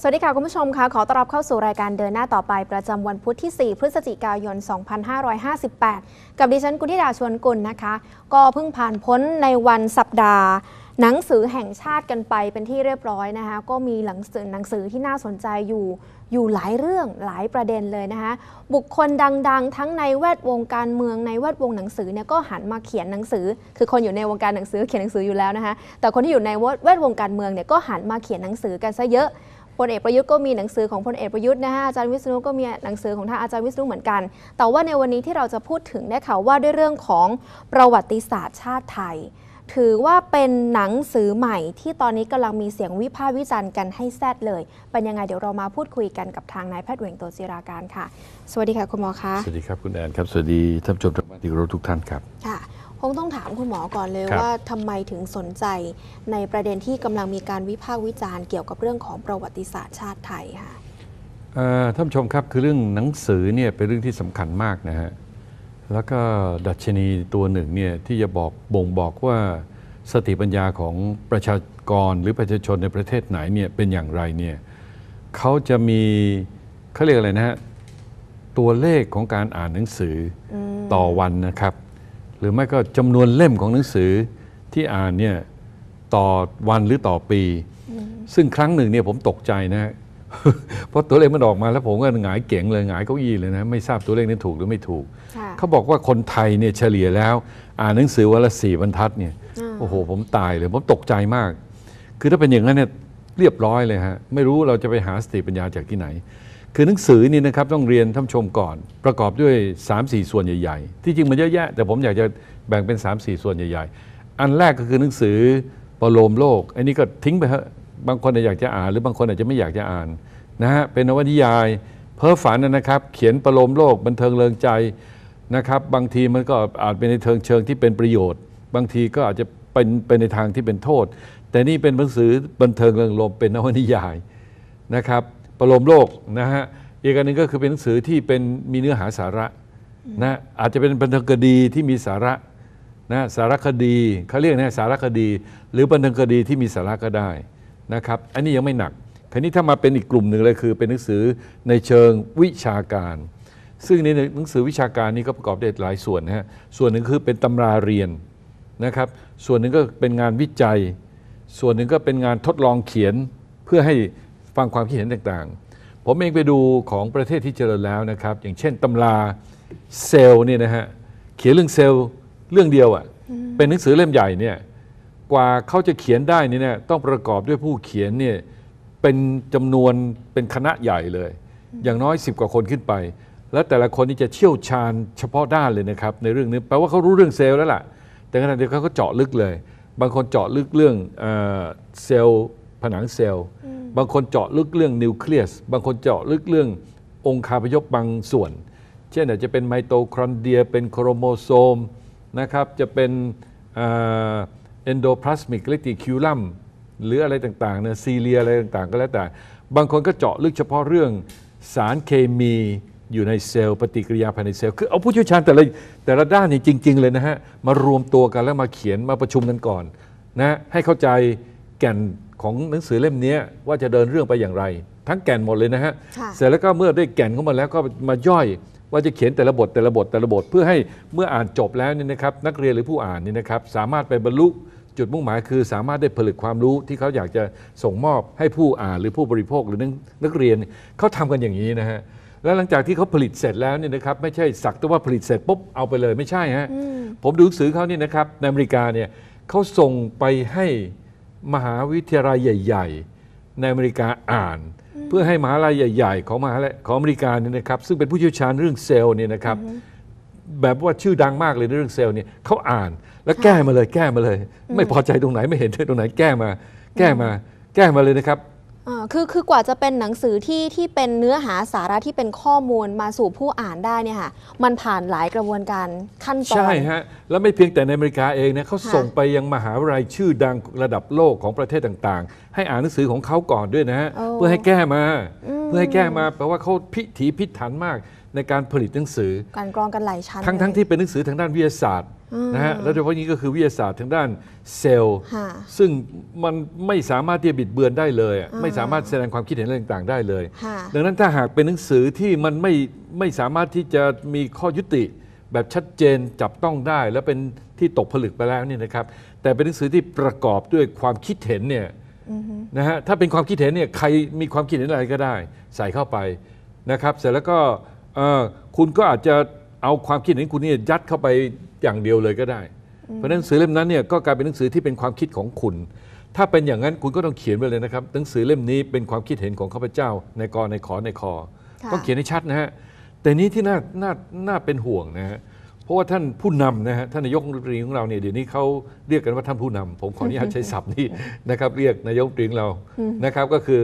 สวัสดีค่ะคุณผู้ชมค่ะขอต้อนรับเข้าสู่รายการเดินหน้าต่อไปประจำวันพุธที่ 4 พฤศจิกายน 2558 กับดิฉันกุณิดาชวนกุลนะคะ ก็เพิ่งผ่านพ้นในวันสัปดาห์ หนังสือแห่งชาติกันไปเป็นที่เรียบร้อยนะคะ ก็มีหลังสือหนังสือที่น่าสนใจอยู่อยู่หลายเรื่องหลายประเด็นเลยนะคะ บุคคลดังๆ ทั้งในแวดวงการเมืองในแวดวงหนังสือเนี่ยก็หันมาเขียนหนังสือ คือคนอยู่ในวงการหนังสือเขียนหนังสืออยู่แล้วนะคะ แต่คนที่อยู่ในแวดวงการเมืองเนี่ยก็หันมาเขียนหนังสือกันซะเยอะพลเอกประยุทธ์ก็มีหนังสือของพลเอกประยุทธ์นะฮะอาจารย์วิษณุก็มีหนังสือของทางอาจารย์วิษณุเหมือนกันแต่ว่าในวันนี้ที่เราจะพูดถึงนะคะว่าด้วยเรื่องของประวัติศาสตร์ชาติไทย ถือว่าเป็นหนังสือใหม่ที่ตอนนี้กำลังมีเสียงวิพากษ์วิจารณ์กันให้แซดเลยเป็นยังไงเดี๋ยวเรามาพูดคุยกันกับทางนายแพทย์เวงโตจิราการค่ะ สวัสดีค่ะคุณหมอคะสวัสดีครับคุณแอนครับ สวัสดีท่านผู้ชมทานที่ทุกท่านครับค่ะคงต้องถามคุณหมอก่อนเลยว่าทำไมถึงสนใจในประเด็นที่กำลังมีการวิพากษ์วิจารณ์เกี่ยวกับเรื่องของประวัติศาสตร์ชาติไทยค่ะท่านผู้ชมครับคือเรื่องหนังสือเนี่ยเป็นเรื่องที่สำคัญมากนะฮะ แล้วก็ดัชนีตัวหนึ่งเนี่ยที่จะบอกบ่งบอกว่าสติปัญญาของประชากรหรือประชาชนในประเทศไหนเนี่ยเป็นอย่างไรเนี่ยเขาจะมีเขาเรียกอะไรนะฮะตัวเลขของการอ่านหนังสือต่อวันนะครับหรือไม่ก็จำนวนเล่มของหนังสือที่อ่านเนี่ยต่อวันหรือต่อปี ซึ่งครั้งหนึ่งเนี่ยผมตกใจนะเพราะตัวเลขมันออกมาแล้วผมก็หงายเก๋งเลยหงายเก้าอี้เลยนะไม่ทราบตัวเลขนี้ถูกหรือไม่ถูก เขาบอกว่าคนไทยเนี่ยเฉลี่ยแล้ว อ่านหนังสือวันละสี่บรรทัดเนี่ยโอ้โห ผมตายเลยผมตกใจมาก คือถ้าเป็นอย่างนั้นเนี่ยเรียบร้อยเลยฮะไม่รู้เราจะไปหาสติปัญญาจากที่ไหนคือหนังสือนี่นะครับต้องเรียนท่านชมก่อน ประกอบด้วย 3-4 ส่วนใหญ่ๆที่จริงมันเยอะแยะแต่ผมอยากจะแบ่งเป็น 3-4 ส่วนใหญ่ ๆ อันแรกก็คือหนังสือประโลมโลกอันนี้ก็ทิ้งไปฮะบางคนอยากจะอ่าน หรือบางคนอาจจะไม่อยากจะอ่านนะฮะเป็นนวนิยาย เพ้อฝันนะครับ เขียนประโลมโลก บันเทิงเริงใจนะครับ บางทีมันก็อาจเป็นในเทิงเชิงที่เป็นประโยชน์ บางทีก็อาจจะเป็นไปในทางที่เป็นโทษ แต่นี่เป็นหนังสือบันเทิงเริงลมเป็นนวนิยายนะครับประโลมโลกนะฮะอีกอันหนึ่งก็คือเป็นหนังสือที่เป็นมีเนื้อหาสาระนะอาจจะเป็นบรรทคดีที่มีสาระนะสารคดีเขาเรียกนะสารคดี หรือบันทึกคดีที่มีสาระก็ได้นะครับ อันนี้ยังไม่หนัก คราวนี้ถ้ามาเป็นอีกกลุ่มหนึ่งเลยคือ เป็นหนังสือในเชิงวิชาการ ซึ่งในหนังสือวิชาการนี้ก็ประกอบด้วยหลายส่วนนะฮะส่วนหนึ่งคือเป็นตำราเรียนนะครับ ส่วนหนึ่งก็เป็นงานวิจัย ส่วนหนึ่งก็เป็นงานทดลองเขียนเพื่อให้ฟังความคิดเห็นต่างๆ ผมเองไปดูของประเทศที่เจริญแล้วนะครับ อย่างเช่นตำราเซลล์นี่นะฮะ เขียนเรื่องเซลล์เรื่องเดียวอะ่ะ เป็นหนังสือเล่มใหญ่เนี่ย กว่าเขาจะเขียนได้นี่เนี่ย ต้องประกอบด้วยผู้เขียนเนี่ยเป็นจำนวนเป็นคณะใหญ่เลย อย่างน้อย10กว่าคนขึ้นไป แล้วแต่ละคนนี่จะเชี่ยวชาญเฉพาะด้านเลยนะครับในเรื่องนี้ แปลว่าเขารู้เรื่องเซลล์แล้วล่ะ แต่ขณะเดียวกันเขาเจาะลึกเลย บางคนเจาะลึกเรื่องเซลล์ผนังเซลล์บางคนเจาะลึกเรื่องนิวเคลียส บางคนเจาะลึกเรื่ององค์คาพยพบางส่วน เช่นอาจจะเป็นไมโตคอนเดรีย เป็นโครโมโซมนะครับ จะเป็นเอนโดพลาสมิกเลติคิวลัม หรืออะไรต่างๆเนี่ยซีเรียอะไรต่างๆ ก็แล้วแต่ บางคนก็เจาะลึกเฉพาะเรื่องสารเคมีอยู่ในเซลล์ปฏิกิริยาภายในเซลล์ คือเอาผู้เชี่ยวชาญแต่ละแต่ละด้านนี่จริงๆเลยนะฮะ มารวมตัวกันแล้วมาเขียนมาประชุมกันก่อนนะ ให้เข้าใจแก่นของหนังสือเล่มนี้ว่าจะเดินเรื่องไปอย่างไร ทั้งแก่นหมดเลยนะฮะเสร็จแล้วก็เมื่อได้แก่นข้ามาแล้วก็มาย่อย ว่าจะเขียนแต่ละบทแต่ละบทแต่ละบทเพื่อให้เมื่ออ่านจบแล้วนี่นะครับนักเรียนหรือผู้อ่านนี่นะครับสามารถไปบรรลุจุดมุ่งหมาย คือสามารถได้ผลิตความรู้ที่เขาอยากจะส่งมอบให้ผู้อ่านหรือผู้บริโภคหรือ นักเรียนเขาทำกันอย่างนี้นะฮะแล้วหลังจากที่เขาผลิตเสร็จแล้วเนี่ยนะครับไม่ใช่สักแต่ว่าผลิตเสร็จปุ๊บเอาไปเลยไม่ใช่ฮะผมดูหนังสือเขานี่นะครับในอเมริกาเนี่ยเขาส่งไปให้มหาวิทยาลัยใหญ่ ๆ ในอเมริกาอ่าน เพื่อให้มหาลัยใหญ่ๆ ของมหาลัยของอเมริกาเนี่ยนะครับ ซึ่งเป็นผู้เชี่ยวชาญเรื่องเซลล์เนี่ยนะครับ แบบว่าชื่อดังมากเลยในเรื่องเซลล์เนี่ยเขาอ่านแล้วแก้มาเลยแก้มาเลย ไม่พอใจตรงไหนไม่เห็นตรงไหนแก้มา แก้มา แก้มาเลยนะครับคือคือกว่าจะเป็นหนังสือที่ที่เป็นเนื้อหาสาระที่เป็นข้อมูลมาสู่ผู้อ่านได้เนี่ยค่ะมันผ่านหลายกระบวนการขั้นตอนใช่ฮะแล้วไม่เพียงแต่ในอเมริกาเองนะเขาส่งไปยังมหาวิทยาลัยชื่อดังระดับโลกของประเทศต่างๆ ให้อ่านหนังสือของเขาก่อนด้วยนะฮะเพื่อให้แก้มา เพื่อให้แก้มาแปลว่าเขาพิถีพิถันมากในการผลิตหนังสือการกรองกันหลายชั้นทั้งทั้งที่เป็นหนังสือทางด้านวิทยาศาสตร์นะฮะแล้วโดยเฉพาะนี้ก็คือวิทยาศาสตร์ทางด้านเซลล์ซึ่งมันไม่สามารถที่จะบิดเบือนได้เลย ไม่สามารถแสดงความคิดเห็นอะไรต่างๆ ได้เลย ดังนั้นถ้าหากเป็นหนังสือที่มันไม่ไม่สามารถที่จะมีข้อยุติ แบบชัดเจนจับต้องได้ และเป็นที่ตกผลึกไปแล้วนี่นะครับแต่เป็นหนังสือที่ประกอบด้วยความคิดเห็นเนี่ยนะฮะถ้าเป็นความคิดเห็นเนี่ยใครมีความคิดเห็นอะไรก็ได้ ใส่เข้าไปนะครับ เสร็จแล้วก็ออคุณก็อาจจะเอาความคิดเห็นคุณเนี่ยยัดเข้าไปอย่างเดียวเลยก็ได้ เพราะนั้นหนังสือเล่มนั้นเนี่ยก็กลายเป็นหนังสือที่เป็นความคิดของคุณ ถ้าเป็นอย่างนั้นคุณก็ต้องเขียนไปเลยนะครับ หนังสือเล่มนี้เป็นความคิดเห็นของข้าพเจ้า ในกรในขอในคอต้องเขียนให้ชัดนะฮะแต่นี้ที่น่าน่าน่าเป็นห่วงนะฮะเพราะว่าท่านผู้นำนะฮะท่านนายกรัฐมนตรีของเราเนี่ยเดี๋ยวนี้เขาเรียกกันว่าท่านผู้นำผมขออนุญาตใช้ศัพท์นี้นะครับ เรียกนายกรัฐมนตรีของเรานะครับก็คือ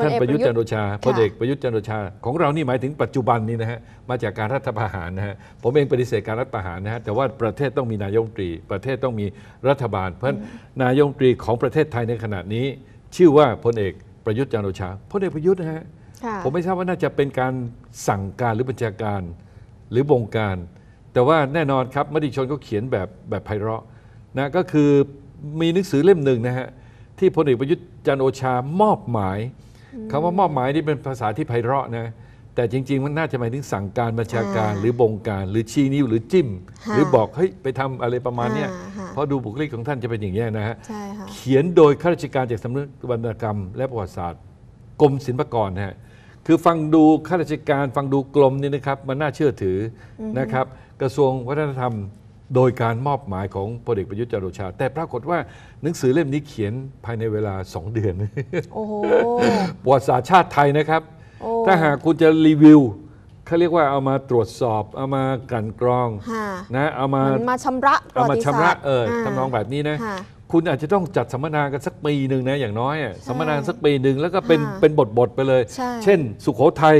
ท่านประยุทธ์จันโอชาพลเอกประยุทธ์จันโอชาของเรานี่หมายถึงปัจจุบันนี้นะฮะมาจากการรัฐประหารนะฮะผมเองปฏิเสธการรัฐประหารนะฮะแต่ว่าประเทศต้องมีนายมตรี ประเทศต้องมีรัฐบาล เพราะนายมตรีของประเทศไทยในขณะนี้ ชื่อว่าพลเอกประยุทธ์จันโอชาพลเอกประยุทธ์นะฮะผมไม่ทราบว่าน่าจะเป็นการสั่งการหรือบัญชาการหรือบงการ แต่ว่าแน่นอนครับมติชนก็เขียนแบบแบบไพเราะนะก็คือมีหนังสือเล่มหนึ่งนะฮะที่พลเอกประยุทธ์จันโอชามอบหมายคำว่ามอบหมายนี่เป็นภาษาที่ไพเราะนะ แต่จริง ๆ มันน่าจะหมายถึงสั่งการบัญชาการ หรือบงการ หรือชี้นิ้วหรือจิ้ม หรือบอกเฮ้ยไปทำอะไรประมาณเนี้ยเพราะดูบุคลิกของท่านจะเป็นอย่างนี้นะฮะเขียนโดยข้าราชการจากสำนักวรรณกรรมและประวัติศาสตร์กรมศิลปากรฮะ คือฟังดูข้าราชการ ฟังดูกรมนี่นะครับมันน่าเชื่อถือนะครับกระทรวงวัฒนธรรมโดยการมอบหมายของพลเอกประยุทธ์จันทร์โอชา แต่ปรากฏว่าหนังสือเล่มนี้เขียนภายในเวลาสองเดือนประวัติศาสตร์ชาติไทยนะครับ ถ้าหากคุณจะรีวิวเขาเรียกว่าเอามาตรวจสอบเอามากันกรองนะเอามามาชำระประวัติศาสตร์เอามาชำระเออทำนองแบบนี้นะคุณอาจจะต้องจัดสัมมนากันสักปีหนึ่งนะอย่างน้อยสัมมนาสักปีหนึ่งแล้วก็เป็นเป็นบทๆไปเลย เช่น สุโขทัย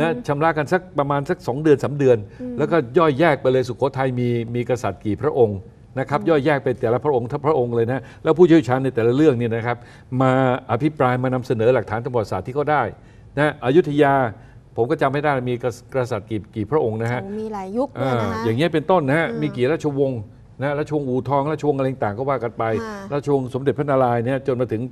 นะชำระกันสักประมาณสัก2เดือนสามเดือน แล้วก็ย่อยแยกไปเลยสุโขทัยมีมีกษัตริย์กี่พระองค์นะครับ ย่อยแยกไปแต่ละพระองค์ทั้งพระองค์เลยนะ แล้วผู้เชี่ยวชาญในแต่ละเรื่องนี่นะครับ มาอภิปรายมานำเสนอหลักฐานทางประวัติศาสตร์ที่เขาได้นะอยุธยาผมก็จำไม่ได้มีกษัตริย์กี่กี่พระองค์นะฮะมีหลายยุคเลยนะอะอย่างเงี้ยเป็นต้นนะฮะมีกี่ราชวงศ์นะราชวงศ์อู่ทองราชวงศ์อะไรต่างก็ว่ากันไปราชวงศ์สมเด็จพระนารายณ์เนี่ยจนมาถึง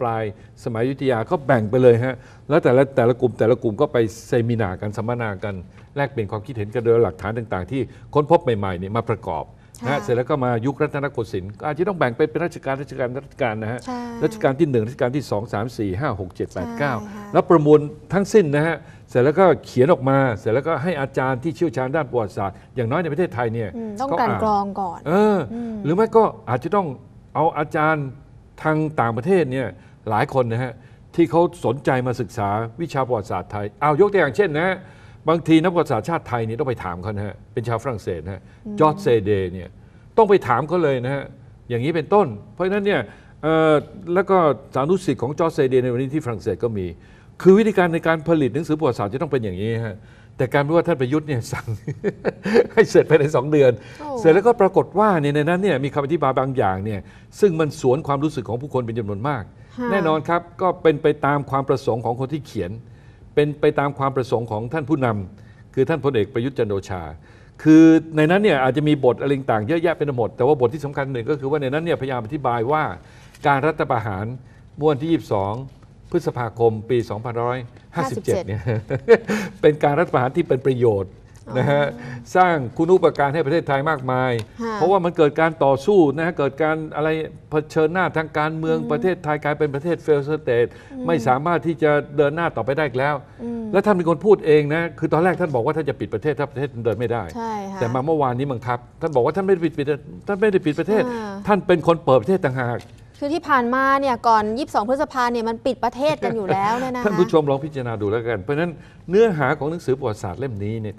ปลายสมัยยุธยา ก็แบ่งไปเลยฮะแล้วแต่ละแต่ละกลุ่มแต่ละกลุ่มก็ไปเซมินากันสัมมนากัน แลกเปลี่ยนความคิดเห็นกันโดยหลักฐานต่างๆ ที่ค้นพบใหม่ๆเนี่ยมาประกอบนะเสร็จแล้วก็มายุครัตนโกสินทร์อาจจะต้องแบ่งเป็นเป็นราชการราชการราชการนะฮะรัชการที่1รัชการที่ 2 3 4 5 6 7 8 9 แล้วประมวลทั้งสิ้นนะฮะเสร็จแล้วก็เขียนออกมาเสร็จแล้วก็ให้อาจารย์ที่เชี่ยวชาญด้านประวัติศาสตร์ อย่างน้อยในประเทศไทยเนี่ยต้องกาันกรองก่อนเออหรือไม่ก็อาจจะต้องเอาอาจารย์ทางต่างประเทศเนี่ยหลายคนนะฮะที่เขาสนใจมาศึกษาวิชาประวัติศาสตร์ไทยเอายกตัวอย่างเช่นนะฮะบางทีนักประวัติศาสตร์ชาติไทยเนี่ยต้องไปถามเขานะฮะเป็นชาวฝรั่งเศสนะฮะจอร์จเซเดเนี่ยต้องไปถามเขาเลยนะฮะอย่างนี้เป็นต้น เพราะฉะนั้นเนี่ยแล้วก็สานุสิทธิ์ของจอร์จเซเดในวันนี้ที่ฝรั่งเศสก็มีคือวิธีการในการผลิตหนังสือประวัติศาสตร์จะต้องเป็นอย่างนี้ฮะแต่การที่ว่าท่านประยุทธ์เนี่ยสั่งให้เสร็จภายในสองเดือน เสร็จแล้วก็ปรากฏว่าในนั้นเนี่ยมีคำอธิบายบางอย่างเนี่ยซึ่งมันสวนความรู้สึกของผู้คนเป็นจำนวนมาก แน่นอนครับก็เป็นไปตามความประสงค์ของคนที่เขียน เป็นไปตามความประสงค์ของท่านผู้นำ คือท่านพลเอกประยุทธ์จันโอชา คือในนั้นเนี่ยอาจจะมีบทอะไรต่างเยอะแยะเป็นหมด แต่ว่าบทที่สำคัญหนึ่งก็คือว่าในนั้นเนี่ยพยายามอธิบายว่า การรัฐประหารม้วนที่ 22พฤษภาคมปี 2557 เนี่ย เป็นการรัฐประหารที่เป็นประโยชน์นะฮะ สร้างคุณูปการให้ประเทศไทยมากมาย เพราะว่ามันเกิดการต่อสู้นะฮะเกิดการอะไรเผชิญหน้าทางการเมืองประเทศไทยกลายเป็นประเทศเฟลสเตทไม่สามารถที่จะเดินหน้าต่อไปได้อีกแล้ว และท่านเป็นคนพูดเองนะ คือตอนแรกท่านบอกว่าท่านจะปิดประเทศถ้าประเทศเดินไม่ได้ แต่มาเมื่อวานนี้มังครับท่านบอกว่าท่านไม่ได้ปิดท่านไม่ได้ปิดประเทศ ท่านเป็นคนเปิดประเทศต่างหากคือที่ผ่านมาเนี่ยก่อน 22 พฤษภาเนี่ยมันปิดประเทศกันอยู่แล้วเนี่ยนะท่านผู้ชมลองพิจารณาดูแล้วกันเพราะฉะนั้นเนื้อหาของหนังสือประวัติศาสตร์เล่มนี้เนี่ย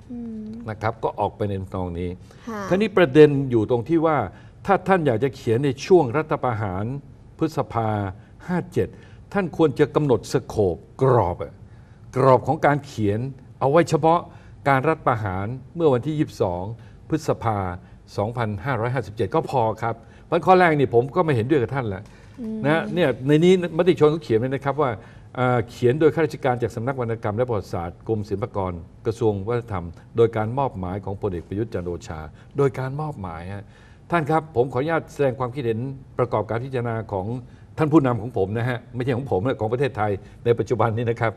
นะครับ ก็ออกไปในตรงนี้ท่านี้ประเด็นอยู่ตรงที่ว่าถ้าท่านอยากจะเขียนในช่วงรัฐประหารพฤษภา 57 ท่านควรจะกำหนดสโคปกรอบ กรอบของการเขียนเอาไว้เฉพาะการรัฐประหารเมื่อวันที่ 22 พฤษภา2557 ก็พอครับราะข้อแรกนี่ผมก็ไม่เห็นด้วยกับท่านแหละนะเนี่ยในนี้มติชนเขาเขียนไว้นะครับว่าเขียนโดยข้าราชการจากสำนักวรรณกรรมและประวัติศาสตร์ กรมศิลปากรกระทรวงวัฒนธรรมโดยการมอบหมายของพลเอกประยุทธ์จันโอชา โดยการมอบหมายท่านครับผมขออนุญาตแสดงความคิดเห็นประกอบการพิจารณาของท่านผู้นำของผมนะฮะไม่ใช่ของผมนะของประเทศไทยในปัจจุบันนี้นะครับ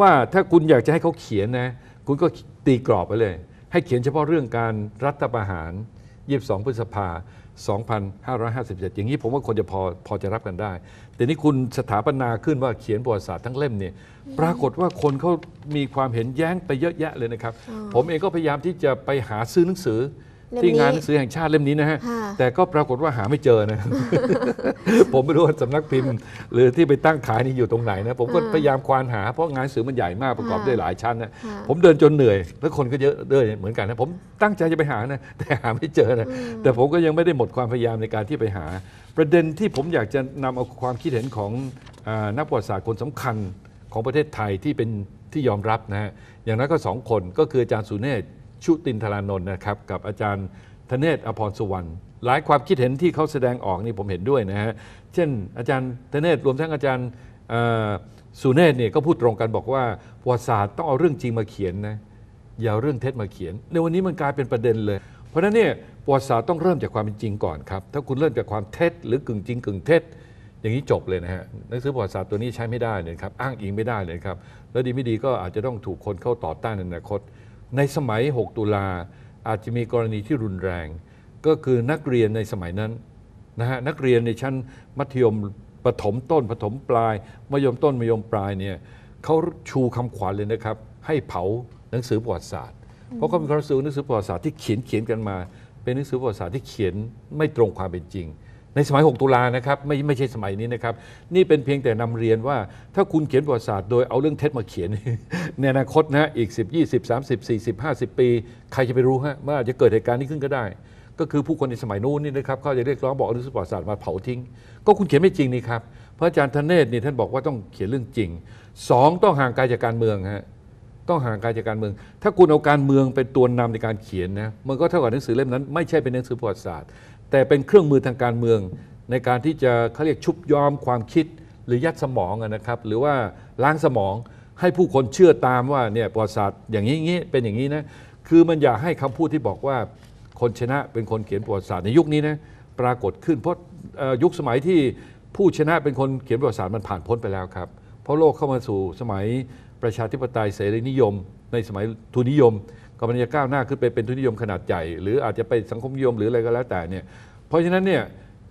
ว่าถ้าคุณอยากจะให้เขาเขียนนะคุณก็ตีกรอบไปเลย ให้เขียนเฉพาะเรื่องการรัฐประหาร22พฤษภา2,557 อย่างนี้ผมว่าคนจะพอพอจะรับกันได้ แต่นี่คุณสถาปนาขึ้นว่าเขียนประวัติศาสตร์ทั้งเล่มเนี่ยปรากฏว่าคนเขามีความเห็นแย้งไปเยอะแยะเลยนะครับ ผมเองก็พยายามที่จะไปหาซื้อหนังสือที่งานหนังสือแห่งชาติเล่มนี้นะฮะแต่ก็ปรากฏว่าหาไม่เจอนะ ผมไม่รู้ว่าสำนักพิมพ์หรือที่ไปตั้งขายนี่อยู่ตรงไหนนะ ผมก็พยายามควานหา เพราะงานหนังสือมันใหญ่มากประกอบด้วยหลายชั้นนะผมเดินจนเหนื่อยแล้วคนก็เยอะด้วยเหมือนกันนะ ผมตั้งใจจะไปหานะ แต่หาไม่เจอนะ แต่ผมก็ยังไม่ได้หมดความพยายามในการที่ไปหา ประเด็นที่ผมอยากจะนำเอาความคิดเห็นของนักประวัติศาสตร์คนสำคัญของประเทศไทยที่เป็นที่ยอมรับนะฮะอย่างนั้นก็สองคนก็คืออาจารย์สุเนศชุตินทรานนท์นะครับกับอาจารย์ธเนศอภรสุวรรณหลายความคิดเห็นที่เขาแสดงออกนี่ผมเห็นด้วยนะฮะเช่น อาจารย์ธเนศ รวมทั้งอาจารย์สุเนศเนี่ยก็พูดตรงกันบอกว่าประวัติศาสตร์ต้องเอาเรื่องจริงมาเขียนนะอย่าเรื่องเท็จมาเขียน ในวันนี้มันกลายเป็นประเด็นเลยเพราะนั้นเนี่ยประวัติศาสตร์ต้องเริ่มจากความเป็นจริงก่อนครับถ้าคุณเริ่มจากความเท็จหรือกึ่งจริงกึ่งเท็จอย่างนี้จบเลยนะฮะหนังสือประวัติศาสตร์ตัวนี้ใช้ไม่ได้เลยครับอ้างอิงไม่ได้เลยครับแล้วดีไม่ดีก็อาจจะต้องถูกคนเข้าต่อต้านในอนาคตในสมัย 6 ตุลาอาจจะมีกรณีที่รุนแรง ก็คือนักเรียนในสมัยนั้นนะฮะ นักเรียนในชั้นมัธยมปถมต้นปถมปลาย มัธยมต้น มัธยมปลาย เนี่ยเขาชูคำขวัญเลยนะครับ ให้เผาหนังสือประวัติศาสตร์ เพราะเขาเป็นควารู้สหนังสือประวัติศาสตร์ที่เขียนเขียนกันมา เป็นหนังสือประวัติศาสตร์ที่เขียนไม่ตรงความเป็นจริงในสมัย 6 ตุลานะครับ ไม่ ไม่ใช่สมัยนี้นะครับ นี่เป็นเพียงแต่นำเรียนว่า ถ้าคุณเขียน ประวัติศาสตร์ โดยเอาเรื่องเท็จมาเขียน ใน อนาคตนะอีก 10 20 30 40 50 ปี ใครจะไปรู้ฮะ ว่า จะเกิด เหตุการณ์ นี้ขึ้นก็ได้ ก็คือผู้คน ในสมัยนู้น นี่นะครับ เขาจะเรียกร้อง บอกเอาเรื่องประวัติศาสตร์ มา เผาทิ้ง ก็คุณเขียนไม่จริงนี่ครับพระอาจารย์ธเนศนี่ท่าน บอกว่า ต้อง เขียน เรื่องจริง 2 ต้อง ห่าง ไกล จาก การเมืองฮะต้องห่างไกลจากการเมือง ถ้าคุณเอาการเมืองเป็นตัวนำในการเขียนนะมันก็เท่ากับหนังสือเล่มนั้นไม่ใช่เป็นหนังสือประวัติศาสตร์แต่เป็นเครื่องมือทางการเมือง ในการที่จะเขาเรียกชุบยอมความคิดหรือยัดสมองนะครับ หรือว่าล้างสมองให้ผู้คนเชื่อตามว่าเนี่ยประวัติศาสตร์อย่างนี้นี้เป็นอย่างนี้นะคือมันอยากให้คำพูดที่บอกว่าคนชนะเป็นคนเขียนประวัติศาสตร์ในยุคนี้นะปรากฏขึ้นเพราะยุคสมัยที่ผู้ชนะเป็นคนเขียนประวัติศาสตร์มันผ่านพ้นไปแล้วครับ เพราะโลกเข้ามาสู่สมัยประชาธิปไตยเสรีนิยม ในสมัยทุนนิยมอมันจะก้าวหน้าขึ้นไปเป็นทุนนิยมขนาดใหญ่หรืออาจจะไปสังคมนิยมหรืออะไรก็แล้วแต่เนี่ยเพราะฉะนั้นเนี่ย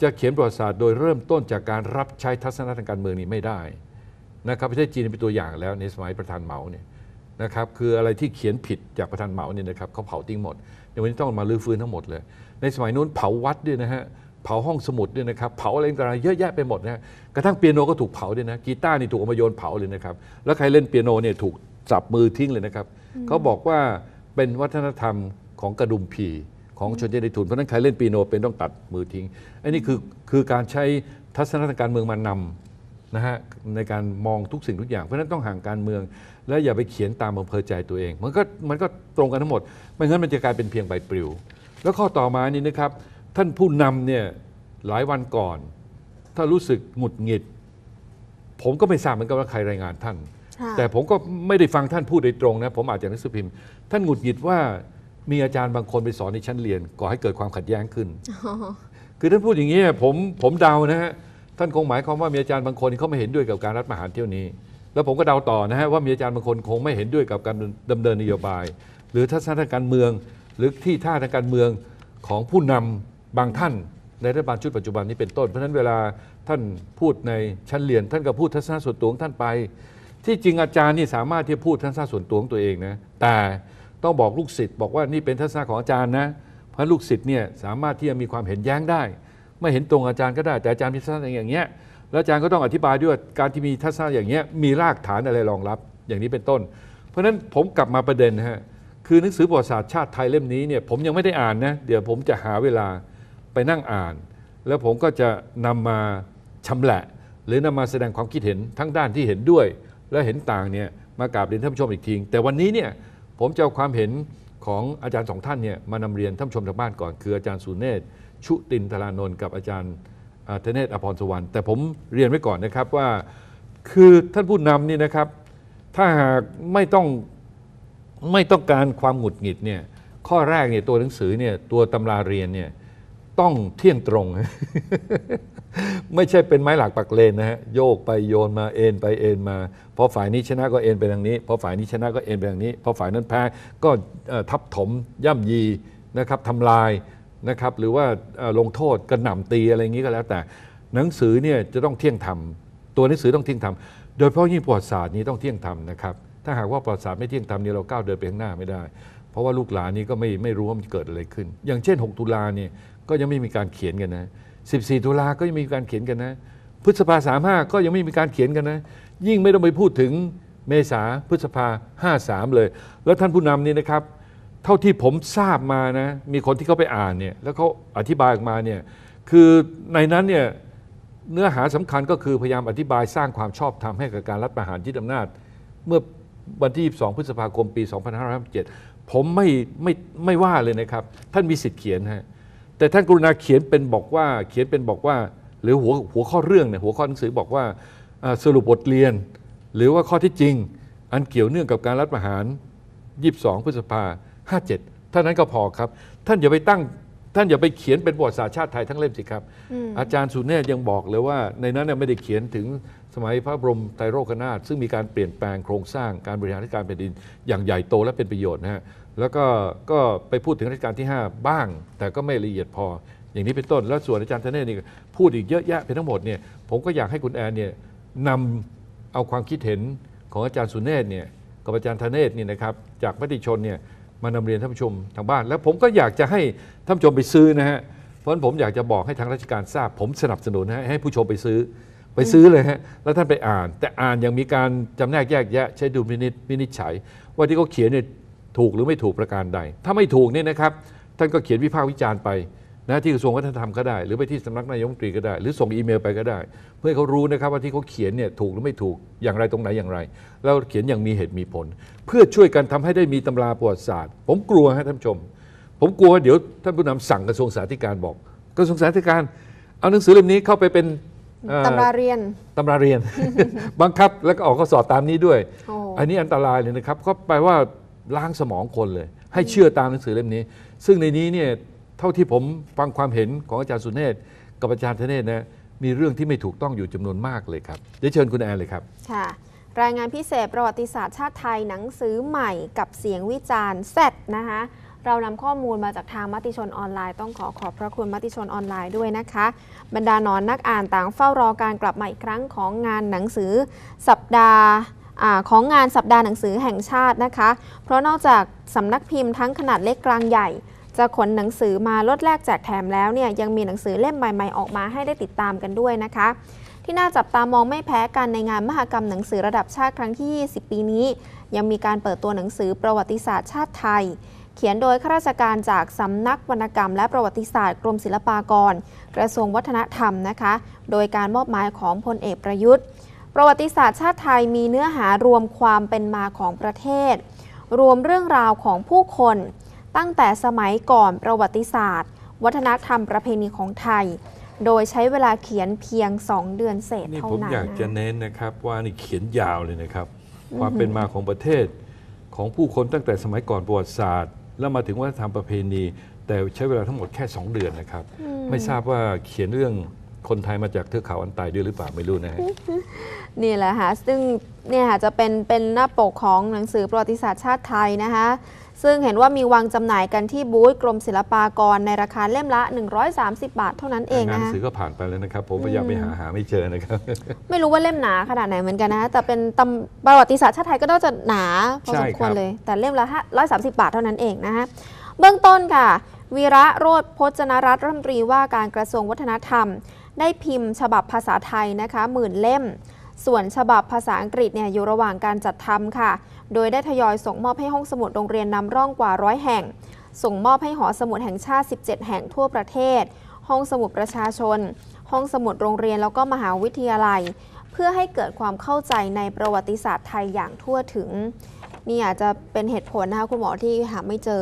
จะเขียนประวัติศาสตร์โดยเริ่มต้นจากการรับใช้ทัศนะทางการเมืองนี้ไม่ได้นะครับประเทศจีนเป็นตัวอย่างแล้ว ในสมัยประธานเหมาเนี่ยนะครับคืออะไรที่เขียนผิดจากประธานเหมาเนี่ยนะครับเขาเผาทิ้งหมดในวันนี้ต้องมาลื้อฟื้นทั้งหมดเลย ในสมัยนู้นเผาวัดด้วยนะฮะเผาห้องสมุดด้วยนะครับเผาอะไรต่างๆเยอะแยะไปหมดนะกระทั่งเปียโนก็ถูกเผาด้วยนะกีตาร์นี่ถูกเอามาโยนเผาเลยนะครับแล้วใครเล่นเปียโนเนี่ยถูกจับมือทิ้งเลยนะครับเขาบอกว่าเป็นวัฒนธรรมของกระดุมผี ของชนั้นิทุนเพราะนั้นใครเล่นปีโนเป็นต้องตัดมือทิ้งอันนี้คือคือการใช้ทัศนคติการเมืองมานำนะฮะในการมองทุกสิ่งทุกอย่างเพราะนั้นต้องห่างการเมือง และอย่าไปเขียนตามอำเภอใจตัวเองมันก็มันก็ตรงกันทั้งหมด ไม่งั้นมันจะกลายเป็นเพียงใบปลิว แล้วข้อต่อมานี่นะครับท่านผู้นำเนี่ยหลายวันก่อน ถ้ารู้สึกหงุดหงิด ผมก็ไม่ทราบเหมือนกันว่าใครรายงานท่านแต่ผมก็ไม่ได้ฟังท่านพูดโดยตรงนะผมอ่านจากหนังสือพิมพ์ท่านหงุดหงิดว่า มีอาจารย์บางคนไปสอนในชั้นเรียน ก่อให้เกิดความขัดแย้งขึ้น คือท่านพูดอย่างนี้ผมผมเดานะฮะท่านคงหมายความว่ามีอาจารย์บางคนเขาไม่เห็นด้วยกับการรัฐประหารเที่ยวนี้ แล้วผมก็เดาต่อนะฮะว่ามีอาจารย์บางคนคงไม่เห็นด้วยกับการดำเนินนโยบาย หรือทัศนคการเมืองหรือที่ท่าทางการเมืองของผู้นำบางท่านในรัฐบาลชุดปัจจุบันนี้เป็นต้นเพราะฉะนั้นเวลาท่านพูดในชั้นเรียน ท่านก็พูดทัศนคติส่วนตัวของท่านไปที่จริงอาจารย์นี่สามารถที่พูดทัศนะส่วนตัวของตัวเองนะ แต่ต้องบอกลูกศิษย์บอกว่านี่เป็นทัศนะของอาจารย์นะ เพราะลูกศิษย์เนี่ยสามารถที่จะมีความเห็นแย้งได้ ไม่เห็นตรงอาจารย์ก็ได้ แต่อาจารย์มีทัศนะอย่างเงี้ย แล้วอาจารย์ก็ต้องอธิบายด้วยการที่มีทัศนะอย่างเงี้ย มีรากฐานอะไรรองรับอย่างนี้เป็นต้น เพราะฉะนั้นผมกลับมาประเด็นฮะ คือหนังสือประวัติศาสตร์ชาติไทยเล่มนี้เนี่ยผมยังไม่ได้อ่านนะ เดี๋ยวผมจะหาเวลาไปนั่งอ่าน แล้วผมก็จะนำมาชำแหละ หรือนำมาแสดงความคิดเห็นทั้งด้านที่เห็นด้วยและเห็นต่างเนี่ยมากราบเรียนท่านผู้ชมอีกทีแต่วันนี้เนี่ยผมจะเอาความเห็นของอาจารย์สองท่านเนี่ยมานำเรียนท่านผู้ชมทางบ้านก่อนคือ อาจารย์สุเนศชุตินทรานนท์กับอาจารย์เทเนศอภรสวรรค์แต่ผมเรียนไว้ก่อนนะครับว่าคือท่านผู้นำนี่นะครับ ถ้าหากไม่ต้องไม่ต้องการความหงุดหงิดเนี่ยข้อแรกเนี่ยตัวหนังสือเนี่ยตัวตำราเรียนเนี่ยต้องเที่ยงตรงไม่ใช่เป็นไม้หลักปักเลนนะฮะโยกไปโยนมาเอ็นไปเอ็นมาพอฝ่ายนี้ชนะก็เอ็นไปทางนี้ พอฝ่ายนี้ชนะก็เอ็นไปทางนี้ พอฝ่ายนั้นแพ้ก็ทับถมย่ำยีนะครับทำลายนะครับ หรือว่าลงโทษกระหน่ำตีอะไรอย่างนี้ก็แล้วแต่หนังสือเนี่ยจะต้องเที่ยงธรรมตัวหนังสือต้องเที่ยงธรรมโดยเพราะยิ่งประวัติศาสตร์นี้ต้องเที่ยงธรรมนะครับถ้าหากว่าประวัติศาสตร์ไม่เที่ยงธรรมนี่เราก้าวเดินไปข้างหน้าไม่ได้เพราะว่าลูกหลานนี้ก็ไม่ไม่รู้ว่ามันเกิดอะไรขึ้น อย่างเช่น 6 ตุลาเนี่ยก็ยังไม่มีการเขียนกันนะ14ตุลาก็ยังมีการเขียนกันนะ พฤษภาสามห้าก็ยังไม่มีการเขียนกันนะ ยิ่งไม่ต้องไปพูดถึงเมษาพฤษภาห้าสามเลย แล้วท่านผู้นำนี่นะครับ เท่าที่ผมทราบมานะ มีคนที่เขาไปอ่านเนี่ย แล้วเขาอธิบายออกมาเนี่ย คือในนั้นเนี่ย เนื้อหาสำคัญก็คือพยายามอธิบายสร้างความชอบธรรมให้กับการรัฐประหารยึดอานาจ เมื่อวันที่22พฤษภาคมปี 2557ผมไม่ไม่ไม่ว่าเลยนะครับ ท่านมีสิทธิ์เขียนฮะแต่ท่านกรุณาเขียนเป็นบอกว่าเขียนเป็นบอกว่าหรือหัวหัวข้อเรื่องเนี่ยหัวข้อหนังสือบอกว่าสรุปบทเรียน หรือว่าข้อที่จริง อันเกี่ยวเนื่องกับการรัฐประหาร 22พฤษภา57เท่านั้นก็พอครับท่านอย่าไปตั้งท่านอย่าไปเขียนเป็นประวัติศาสตร์ชาติไทยทั้งเล่มสิครับ อาจารย์สุเนศยังบอกเลยว่า ในนั้นเนี่ยไม่ได้เขียนถึงสมัยพระบรมไตรโรกนาถซึ่งมีการเปลี่ยนแปลงโครงสร้างการบริหารราชการแผ่นดิน อย่างใหญ่โตและเป็นประโยชน์นะฮะแล้วก็ก็ไปพูดถึงรัชกาลที่ 5 บ้าง แต่ก็ไม่ละเอียดพออย่างนี้เป็นต้น แล้วส่วนอาจารย์ธเนศนี่พูดอีกเยอะแยะเปทั้งหมดเนี่ยผมก็อยากให้คุณแอนเนี่ยนำเอาความคิดเห็นของอาจารย์สุเนศเนี่ยกับอาจารย์ธเนศนี่นะครับจากมติชนเนี่ยมานำเรียนท่านผู้ชมทางบ้าน แล้วผมก็อยากจะให้ท่านผู้ชมไปซื้อนะฮะเพราะผมอยากจะบอกให้ทางราชการทราบ ผมสนับสนุนนะให้ผู้ชมไปซื้อไปซื้อเลยฮะแล้วท่านไปอ่าน แต่อ่านยังมีการจำแนกแยกแยะใช้ดูมินิมินิฉัยว่าที่เขาเขียนเนี่ยถูกหรือไม่ถูกประการใด ถ้าไม่ถูกเนี่ยนะครับท่านก็เขียนวิพากษ์วิจารณ์ไปนะที่กระทรวงวัฒนธรรมก็ได้หรือไปที่สำนักนายกรัฐมนตรีก็ได้ หรือส่งอีเมลไปก็ได้ เพื่อเขารู้นะครับว่าที่เขาเขียนเนี่ยถูกหรือไม่ถูกอย่างไรตรงไหนอย่างไร แล้วเขียนอย่างมีเหตุมีผล เพื่อช่วยกันทำให้ได้มีตำราประวัติศาสตร์ ผมกลัวฮะท่านผู้ชม ผมกลัวเดี๋ยวท่านผู้นำสั่งกระทรวงสาธารณการบอกกระทรวงสาธารณการเอาหนังสือเล่มนี้เข้าไปเป็นตำราเรียนตำราเรียนบังคับแล้วก็ออกข้อสอบตามนี้ด้วยอันนี้อันตรายเลยนะครับก็แปลว่าล้างสมองคนเลย ให้เชื่อตามหนังสือเล่มนี้ ซึ่งในนี้เนี่ยเท่าที่ผมฟังความเห็นของอาจารย์สุเนศกับอาจารย์ธเนศนะมีเรื่องที่ไม่ถูกต้องอยู่จำนวนมากเลยครับ เดี๋ยวเชิญคุณแอนเลยครับค่ะรายงานพิเศษประวัติศาสตร์ชาติไทยหนังสือใหม่ กับเสียงวิจารณ์แซดนะคะเรานำข้อมูลมาจากทางมติชนออนไลน์ ต้องขอขอบพระคุณมติชนออนไลน์ด้วยนะคะบรรดานอนนักอ่านต่าง เฝ้ารอการกลับมาอีกครั้งของงานหนังสือสัปดาห์อของงานสัปดาห์หนังสือแห่งชาตินะคะ เพราะนอกจากสำนักพิมพ์ทั้งขนาดเล็กกลางใหญ่ จะขนหนังสือมาลดแลกแจกแถมแล้วเนี่ยยังมีหนังสือเล่มใหม่ ๆออกมาให้ได้ติดตามกันด้วยนะคะที่น่าจับตามองไม่แพ้กันในงานมหกรรมหนังสือระดับชาติครั้งที่ 20 ปีนี้ ยังมีการเปิดตัวหนังสือประวัติศาสตร์ชาติไทย เขียนโดยข้าราชการจากสำนักวรรณกรรมและประวัติศาสตร์กรมศิลปากร กระทรวงวัฒนธรรมนะคะโดยการมอบหมายของพลเอกประยุทธ์ประวัติศาสตร์ชาติไทยมีเนื้อหารวมความเป็นมาของประเทศ รวมเรื่องราวของผู้คน ตั้งแต่สมัยก่อนประวัติศาสตร์ วัฒนธรรมประเพณีของไทย โดยใช้เวลาเขียนเพียงสองเดือนเศษเท่านั้นี่ผมอยากจะเน้นนะครับว่านี่เขียนยาวเลยนะครับความเป็นมาของประเทศของผู้คนตั้งแต่สมัยก่อนประวัติศาสตร์ แล้วมาถึงวัฒนธรรมประเพณี แต่ใช้เวลาทั้งหมดแค่ 2 เดือนนะครับไม่ทราบว่าเขียนเรื่องคนไทยมาจากเทือกเขาอันไตด้วยหรือเปล่าไม่รู้นะฮะนี่แหละค่ะซึ่งเนี่ยค่ะจะเป็นเป็นหน้าปกของหนังสือประวัติศาสตร์ชาติไทยนะคะซึ่งเห็นว่ามีวางจำหน่ายกันที่บูธกรมศิลปากรในราคาเล่มละ 130 บาท เท่านั้นเองงนหนะนังสือก็ผ่านไปแล้วนะครับผมพยายามไปหาหาไม่เจอนะครับไม่รู้ว่าเล่มหนาขนาดไหนเหมือนกันนะแต่เป็นตำประวัติศาสตร์ชาติไทยก็น่าจะหนาพอสมควรเลยแต่เล่มละร้อยสามสิบาทเท่านั้นเองนะฮะเบื้องต้นค่ะวีระโรธพจนรัตน์รัฐมนตรีว่าการกระทรวงวัฒนธรรมได้พิมพ์ฉบับภาษาไทยนะคะหมื่นเล่ม ส่วนฉบับภาษาอังกฤษเนี่ยอยู่ระหว่างการจัดทำค่ะ โดยได้ทยอยส่งมอบให้ห้องสมุดโรงเรียนนำร่องกว่าร้อยแห่ง ส่งมอบให้หอสมุดแห่งชาติ 17 แห่งทั่วประเทศ ห้องสมุดประชาชน ห้องสมุดโรงเรียนแล้วก็มหาวิทยาลัย เพื่อให้เกิดความเข้าใจในประวัติศาสตร์ไทยอย่างทั่วถึง นี่อาจจะเป็นเหตุผลนะคะคุณหมอที่หาไม่เจอ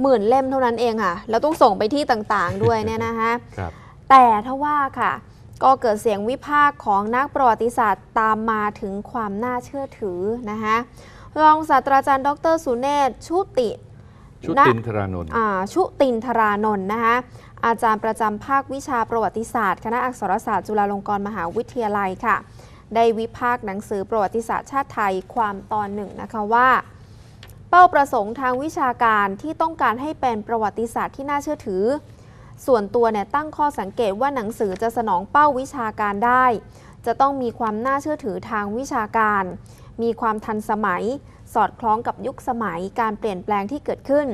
หมื่นเล่มเท่านั้นเองค่ะแล้วต้องส่งไปที่ต่างๆด้วยเนี่ยนะคะแต่ทว่าค่ะก็เกิดเสียงวิพากษ์ของนักประวัติศาสตร์ ตามมาถึงความน่าเชื่อถือนะคะรองศาสตราจารย์ ดรสุเนศชุติ ชุตินทรานนท์ชุตินทรานนท์นะคะอาจารย์ประจำภาควิชาประวัติศาสตร์คณะอักษรศาสตร์จุฬาลงกรณ์มหาวิทยาลัยค่ะได้วิพากษ์หนังสือประวัติศาสตร์ชาติไทยความตอนหนึ่งนะคะว่า เป้าประสงค์ทางวิชาการที่ต้องการให้เป็นประวัติศาสตร์ที่น่าเชื่อถือส่วนตัวเนี่ยตั้งข้อสังเกตว่าหนังสือจะสนองเป้าวิชาการได้ จะต้องมีความน่าเชื่อถือทางวิชาการ มีความทันสมัย สอดคล้องกับยุคสมัยการเปลี่ยนแปลงที่เกิดขึ้น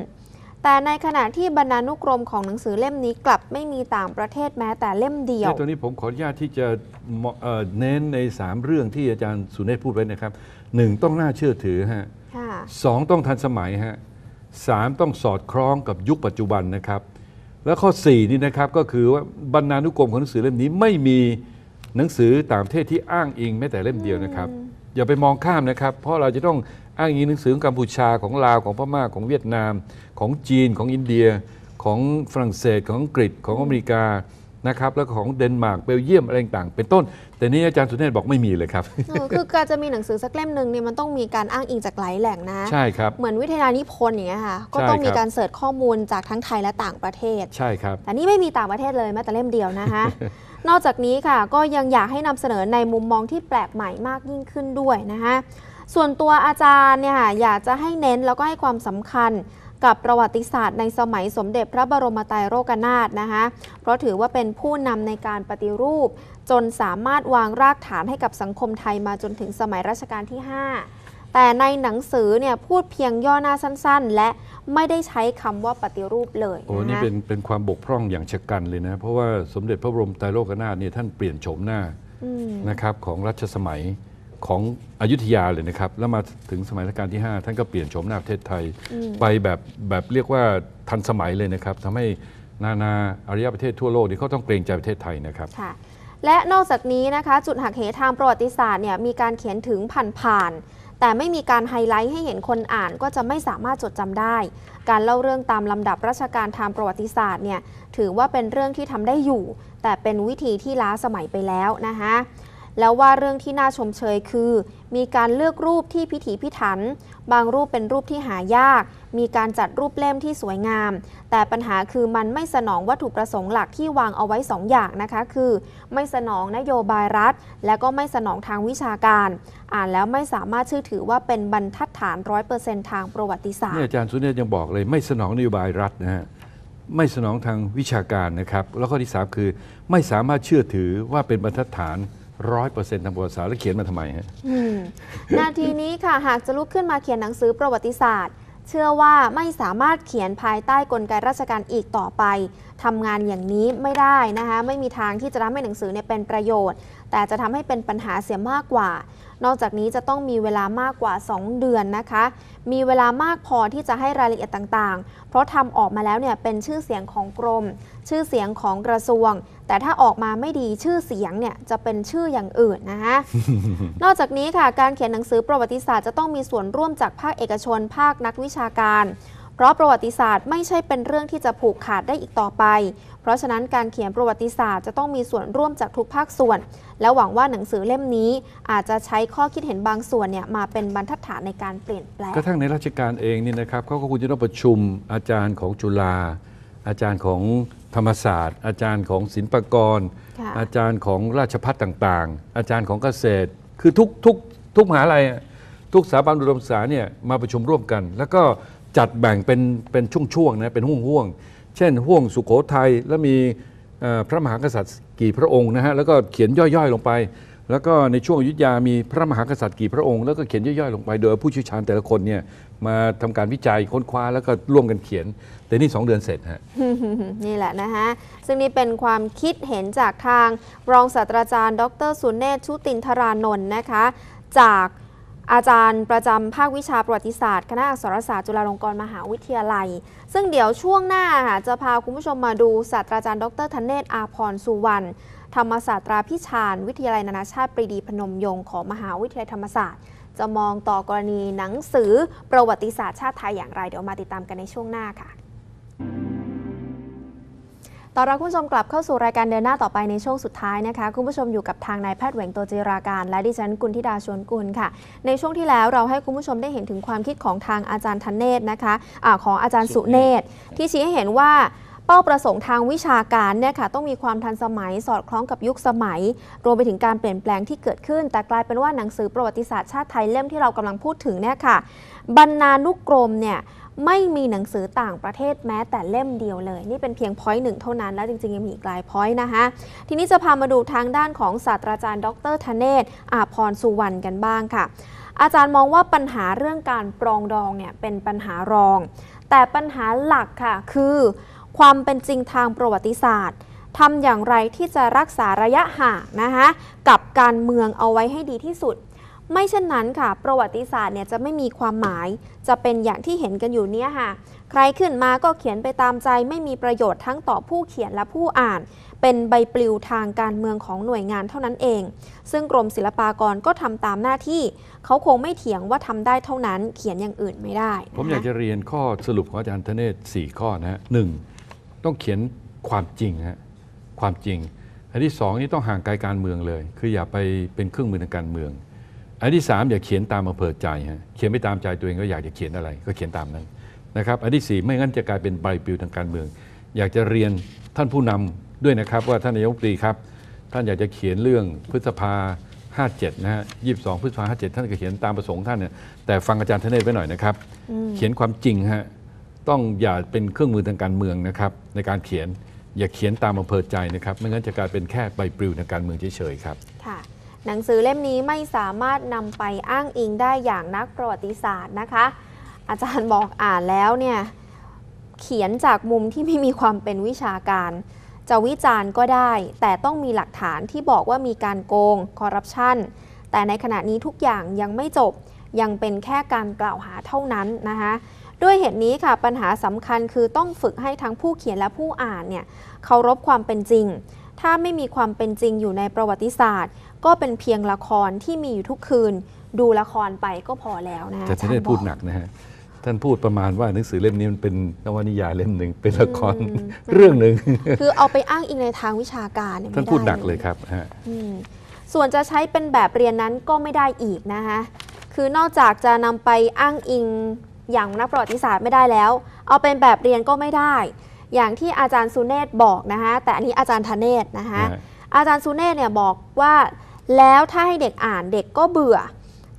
แต่ในขณะที่บรรณานุกรมของหนังสือเล่มนี้กลับไม่มีต่างประเทศแม้แต่เล่มเดียวตัวนี้ผมขออนุญาตที่จะเน้นใน 3 เรื่องที่อาจารย์สุเนศพูดไว้นะครับหนึ่งต้องน่าเชื่อถือฮะสองต้องทันสมัยฮะสามต้องสอดคล้องกับยุคปัจจุบันนะครับและข้อ 4 นี่นะครับก็คือว่าบรรณานุกรมของหนังสือเล่มนี้ไม่มีหนังสือต่างประเทศที่อ้างอิงแม้แต่เล่มเดียวนะครับ อย่าไปมองข้ามนะครับ เพราะเราจะต้องอ้างอิงหนังสือของกัมพูชาของลาวของพม่าของเวียดนาม ของจีนของอินเดีย ของฝรั่งเศสของอังกฤษของอเมริกานะครับแล้วของเดนมาร์กเบลเยียมอะไรต่างเป็นต้น แต่นี้อาจารย์สุเนศบอกไม่มีเลยครับคือการจะมีหนังสือสักเล่มหนึ่งเนี่ยมันต้องมีการอ้างอิงจากหลายแหล่งนะ ใช่ครับ เหมือนวิทยานิพนธ์อย่างเงี้ยค่ะก็ต้องมีการเสิร์ชข้อมูลจากทั้งไทยและต่างประเทศใช่ครับ แต่นี่ไม่มีต่างประเทศเลยแม้แต่เล่มเดียวนะคะนอกจากนี้ค่ะก็ยังอยากให้นำเสนอในมุมมองที่แปลกใหม่มากยิ่งขึ้นด้วยนะคะส่วนตัวอาจารย์เนี่ยค่ะอยากจะให้เน้นแล้วก็ให้ความสำคัญกับประวัติศาสตร์ในสมัยสมเด็จพระบรมไตรโรกนาถนะคะเพราะถือว่าเป็นผู้นำในการปฏิรูป จนสามารถวางรากฐานให้กับสังคมไทยมาจนถึงสมัยรัชกาลที่ 5 แต่ในหนังสือเนี่ยพูดเพียงย่อหน้าสั้นๆ และไม่ได้ใช้คำว่าปฏิรูปเลย โอ้ นี่เป็นเป็นความบกพร่องอย่างชะกันเลยนะ เพราะว่าสมเด็จพระบรมไตรโลกนาถเนี่ยท่านเปลี่ยนโฉมหน้านะครับของรัชสมัยของอยุธยาเลยนะครับ แล้วมาถึงสมัยรัชกาลที่ 5ท่านก็เปลี่ยนโฉมหน้าประเทศไทย ไปแบบแบบเรียกว่าทันสมัยเลยนะครับทำให้นานาอารยประเทศทั่วโลกนี่เขาต้องเกรงใจประเทศไทยนะครับค่ะและนอกจากนี้นะคะจุดหักเหทางประวัติศาสตร์เนี่ยมีการเขียนถึงผ่านๆแต่ไม่มีการไฮไลท์ให้เห็นคนอ่านก็จะไม่สามารถจดจำได้ การเล่าเรื่องตามลำดับราชการทางประวัติศาสตร์เนี่ยถือว่าเป็นเรื่องที่ทำได้อยู่ แต่เป็นวิธีที่ล้าสมัยไปแล้วนะคะแล้วว่าเรื่องที่น่าชมเชยคือ มีการเลือกรูปที่พิถีพิถันบางรูปเป็นรูปที่หายาก มีการจัดรูปเล่มที่สวยงาม แต่ปัญหาคือมันไม่สนองวัตถุประสงค์หลักที่วางเอาไว้ 2ออย่างนะคะ คือ ไม่สนองนโยบายรัฐ และก็ไม่สนองทางวิชาการ อ่านแล้วไม่สามารถชื่อถือว่าเป็นบรรทัดฐานร้อยเปอร์เซ็นต์ทางประวัติศาสตร์อาจารย์สุเนศยังบอกเลยไม่สนองนโยบายรัฐนะฮะไม่สนองทางวิชาการนะครับ แล้วข้อที่3คือ ไม่สามารถเชื่อถือว่าเป็นบรรทัดฐานร้อยเปอร์เซ็นต์ทางประวัติศาสตร์แล้วเขียนมาทำไมฮะนาทีนี้ค่ะ หากจะลุกขึ้นมาเขียนหนังสือประวัติศาสตร์ เชื่อว่าไม่สามารถเขียนภายใต้กลไกราชการอีกต่อไป ทำงานอย่างนี้ไม่ได้นะคะ ไม่มีทางที่จะทำให้หนังสือเนี่ยเป็นประโยชน์แต่จะทำให้เป็นปัญหาเสียมากกว่า นอกจากนี้จะต้องมีเวลามากกว่า 2 เดือนนะคะ มีเวลามากพอที่จะให้รายละเอียดต่าง ๆ เพราะทำออกมาแล้วเนี่ยเป็นชื่อเสียงของกรมชื่อเสียงของกระทรวง แต่ถ้าออกมาไม่ดีชื่อเสียงเนี่ยจะเป็นชื่ออย่างอื่นนะคะ นอกจากนี้ค่ะการเขียนหนังสือประวัติศาสตร์จะต้องมีส่วนร่วมจากภาคเอกชน ภาคนักวิชาการเพราะประวัติศาสตร์ไม่ใช่เป็นเรื่องที่จะผูกขาดได้อีกต่อไป เพราะฉะนั้นการเขียนประวัติศาสตร์จะต้องมีส่วนร่วมจากทุกภาคส่วน และหวังว่าหนังสือเล่มนี้อาจจะใช้ข้อคิดเห็นบางส่วนเนี่ยมาเป็นบรรทัดฐานในการเปลี่ยนแปลง ก็ทั้งในราชการเองนี่นะครับเขาก็ควรจะต้องประชุม อาจารย์ของจุฬาอาจารย์ของธรรมศาสตร์ อาจารย์ของศิลปกร อาจารย์ของราชพัฒต่างๆ อาจารย์ของเกษตร คือทุกทุกทุกมหาลัยทุกสถาบันอุดมศึกษาเนี่ยมาประชุมร่วมกัน แล้วก็จัดแบ่งเป็นเป็นช่วงๆนะเป็นห่วงๆเช่นห่วงสุโขทัยแล้วมีพระมหากษัตริย์กี่พระองค์นะฮะแล้วก็เขียนย่อยๆลงไปแล้วก็ในช่วงยุทธยา มีพระมหากษัตริย์กี่พระองค์ แล้วก็เขียนย่อยๆลงไปโดยผู้ชี่ยวชาญแต่ละคนเนี่ยมาทำการวิจัยค้นคว้าแล้วก็ร่วมกันเขียนแต่นี่2เดือนเสร็จฮะนี่แหละนะฮะซึ่งนี่เป็นความคิดเห็นจากทางรองศาสตราจารย์ ดรสุเนศชุตินทรานนท์นะคะจากอาจารย์ประจำ ภาควิชาประวัติศาสตร์ คณะอักษรศาสตร์จุฬาลงกรณ์มหาวิทยาลัย ซึ่งเดี๋ยวช่วงหน้าค่ะจะพาคุณผู้ชมมาดู ศาสตราจารย์ดรธเนศอาพรสุวรรณธรรมศาสตราพิชานวิทยาลัยนานาชาติปรีดีพนมยงค์ของมหาวิทยาลัยธรรมศาสตร์ จะมองต่อกรณีหนังสือประวัติศาสตร์ชาติไทยอย่างไร เดี๋ยวมาติดตามกันในช่วงหน้าค่ะต่อรับคุณผู้ชมกลับเข้าสู่รายการเดินหน้าต่อไปในช่วงสุดท้ายนะคะคุณผู้ชมอยู่กับทางนายแพทย์เหวงโตจิราการ และดิฉันกุลธิดาชวนกุลค่ะ ในช่วงที่แล้วเราให้คุณผู้ชมได้เห็นถึงความคิดของทางอาจารย์ธเนศนะคะอะของอาจารย์สุเนศที่ชี้ให้เห็นว่า เป้าประสงค์ทางวิชาการเนี่ยค่ะต้องมีความทันสมัยสอดคล้องกับยุคสมัย รวมไปถึงการเปลี่ยนแปลงที่เกิดขึ้น แต่กลายเป็นว่าหนังสือประวัติศาสตร์ชาติไทยเล่มที่เรากำลังพูดถึงเนี่ยค่ะบรรณานุกรมเนี่ยไม่มีหนังสือต่างประเทศแม้ แต่เล่มเดียวเลย นี่เป็นเพียงพอยต์หนึ่งเท่านั้น แล้วจริงๆยังมีอีกหลายพอยต์นะคะ ทีนี้จะพามาดูทางด้านของศาสตราจารย์ดรธเนศ อาพรสุวรรณกันบ้างค่ะ อาจารย์มองว่าปัญหาเรื่องการปรองดองเนี่ยเป็นปัญหารอง แต่ปัญหาหลักค่ะคือความเป็นจริงทางประวัติศาสตร์ทำอย่างไรที่จะรักษาระยะห่างนะคะกับการเมืองเอาไว้ให้ดีที่สุดไม่เช่นนั้นค่ะ ประวัติศาสตร์เนี่ยจะไม่มีความหมาย จะเป็นอย่างที่เห็นกันอยู่เนี้ยค่ะใครขึ้นมาก็เขียนไปตามใจ ไม่มีประโยชน์ทั้งต่อผู้เขียนและผู้อ่านเป็นใบปลิวทางการเมืองของหน่วยงานเท่านั้นเอง ซึ่งกรมศิลปากรก็ทำตามหน้าที่เขาคงไม่เถียงว่าทำได้เท่านั้นเขียนอย่างอื่นไม่ได้ ผมอยากจะเรียนข้อสรุปของอาจารย์ธเนศ4ข้อนะฮะหนึ่งต้องเขียนความจริงฮะความจริง อันที่สองนี่ต้องห่างไกลการเมืองเลย คืออย่าไปเป็นเครื่องมือทางการเมืองอันที่สามอย่าเขียนตามอำเภอใจฮะเขียนไม่ตามใจตัวเองก็อยากจะเขียนอะไรก็เขียนตามนั้นนะครับอันที่สี่ไม่งั้นจะกลายเป็นใบปลิวทางการเมือง อยากจะเรียนท่านผู้นำด้วยนะครับ ว่าท่านนายกตีครับ ท่านอยากจะเขียนเรื่องพฤษภา 57 นะฮะ 22พฤษภา 57 ท่านก็เขียนตามประสงค์ท่านเนี่ยแต่ฟังอาจารย์ธเนศไว้หน่อยนะครับเขียนความจริงฮะต้องอย่าเป็นเครื่องมือทางการเมืองนะครับ ในการเขียนอย่าเขียนตามอำเภอใจนะครับ ไม่งั้นจะกลายเป็นแค่ใบปลิวทางการเมืองเฉยๆครับค่ะหนังสือเล่มนี้ไม่สามารถนำไปอ้างอิงได้อย่างนักประวัติศาสตร์นะคะ อาจารย์บอกอ่านแล้วเนี่ย เขียนจากมุมที่ไม่มีความเป็นวิชาการ จะวิจารณ์ก็ได้ แต่ต้องมีหลักฐานที่บอกว่ามีการโกงคอร์รัปชัน แต่ในขณะนี้ทุกอย่างยังไม่จบยังเป็นแค่การกล่าวหาเท่านั้นนะคะ ด้วยเหตุนี้ค่ะปัญหาสำคัญคือต้องฝึกให้ทั้งผู้เขียนและผู้อ่านเนี่ยเคารพความเป็นจริง ถ้าไม่มีความเป็นจริงอยู่ในประวัติศาสตร์ก็เป็นเพียงละครที่มีอยู่ทุกคืน ดูละครไปก็พอแล้วนะแต่ท่านได้พูดหนักนะฮะ ท่านพูดประมาณว่าหนังสือเล่มนี้มันเป็นนวนิยายเล่มหนึ่งเป็นละครเรื่องหนึ่งคือเอาไปอ้างอิงในทางวิชาการเนี่ยท่านพูดหนักเลยครับฮะส่วนจะใช้เป็นแบบเรียนนั้นก็ไม่ได้อีกนะคะ คือนอกจากจะนำไปอ้างอิงอย่างนักประวัติศาสตร์ไม่ได้แล้ว เอาเป็นแบบเรียนก็ไม่ได้ อย่างที่อาจารย์สุเนศบอกนะคะแต่อันนี้อาจารย์ธเนศนะคะอาจารย์สุเนศเนี่ยบอกว่าแล้วถ้าให้เด็กอ่านเด็กก็เบื่อ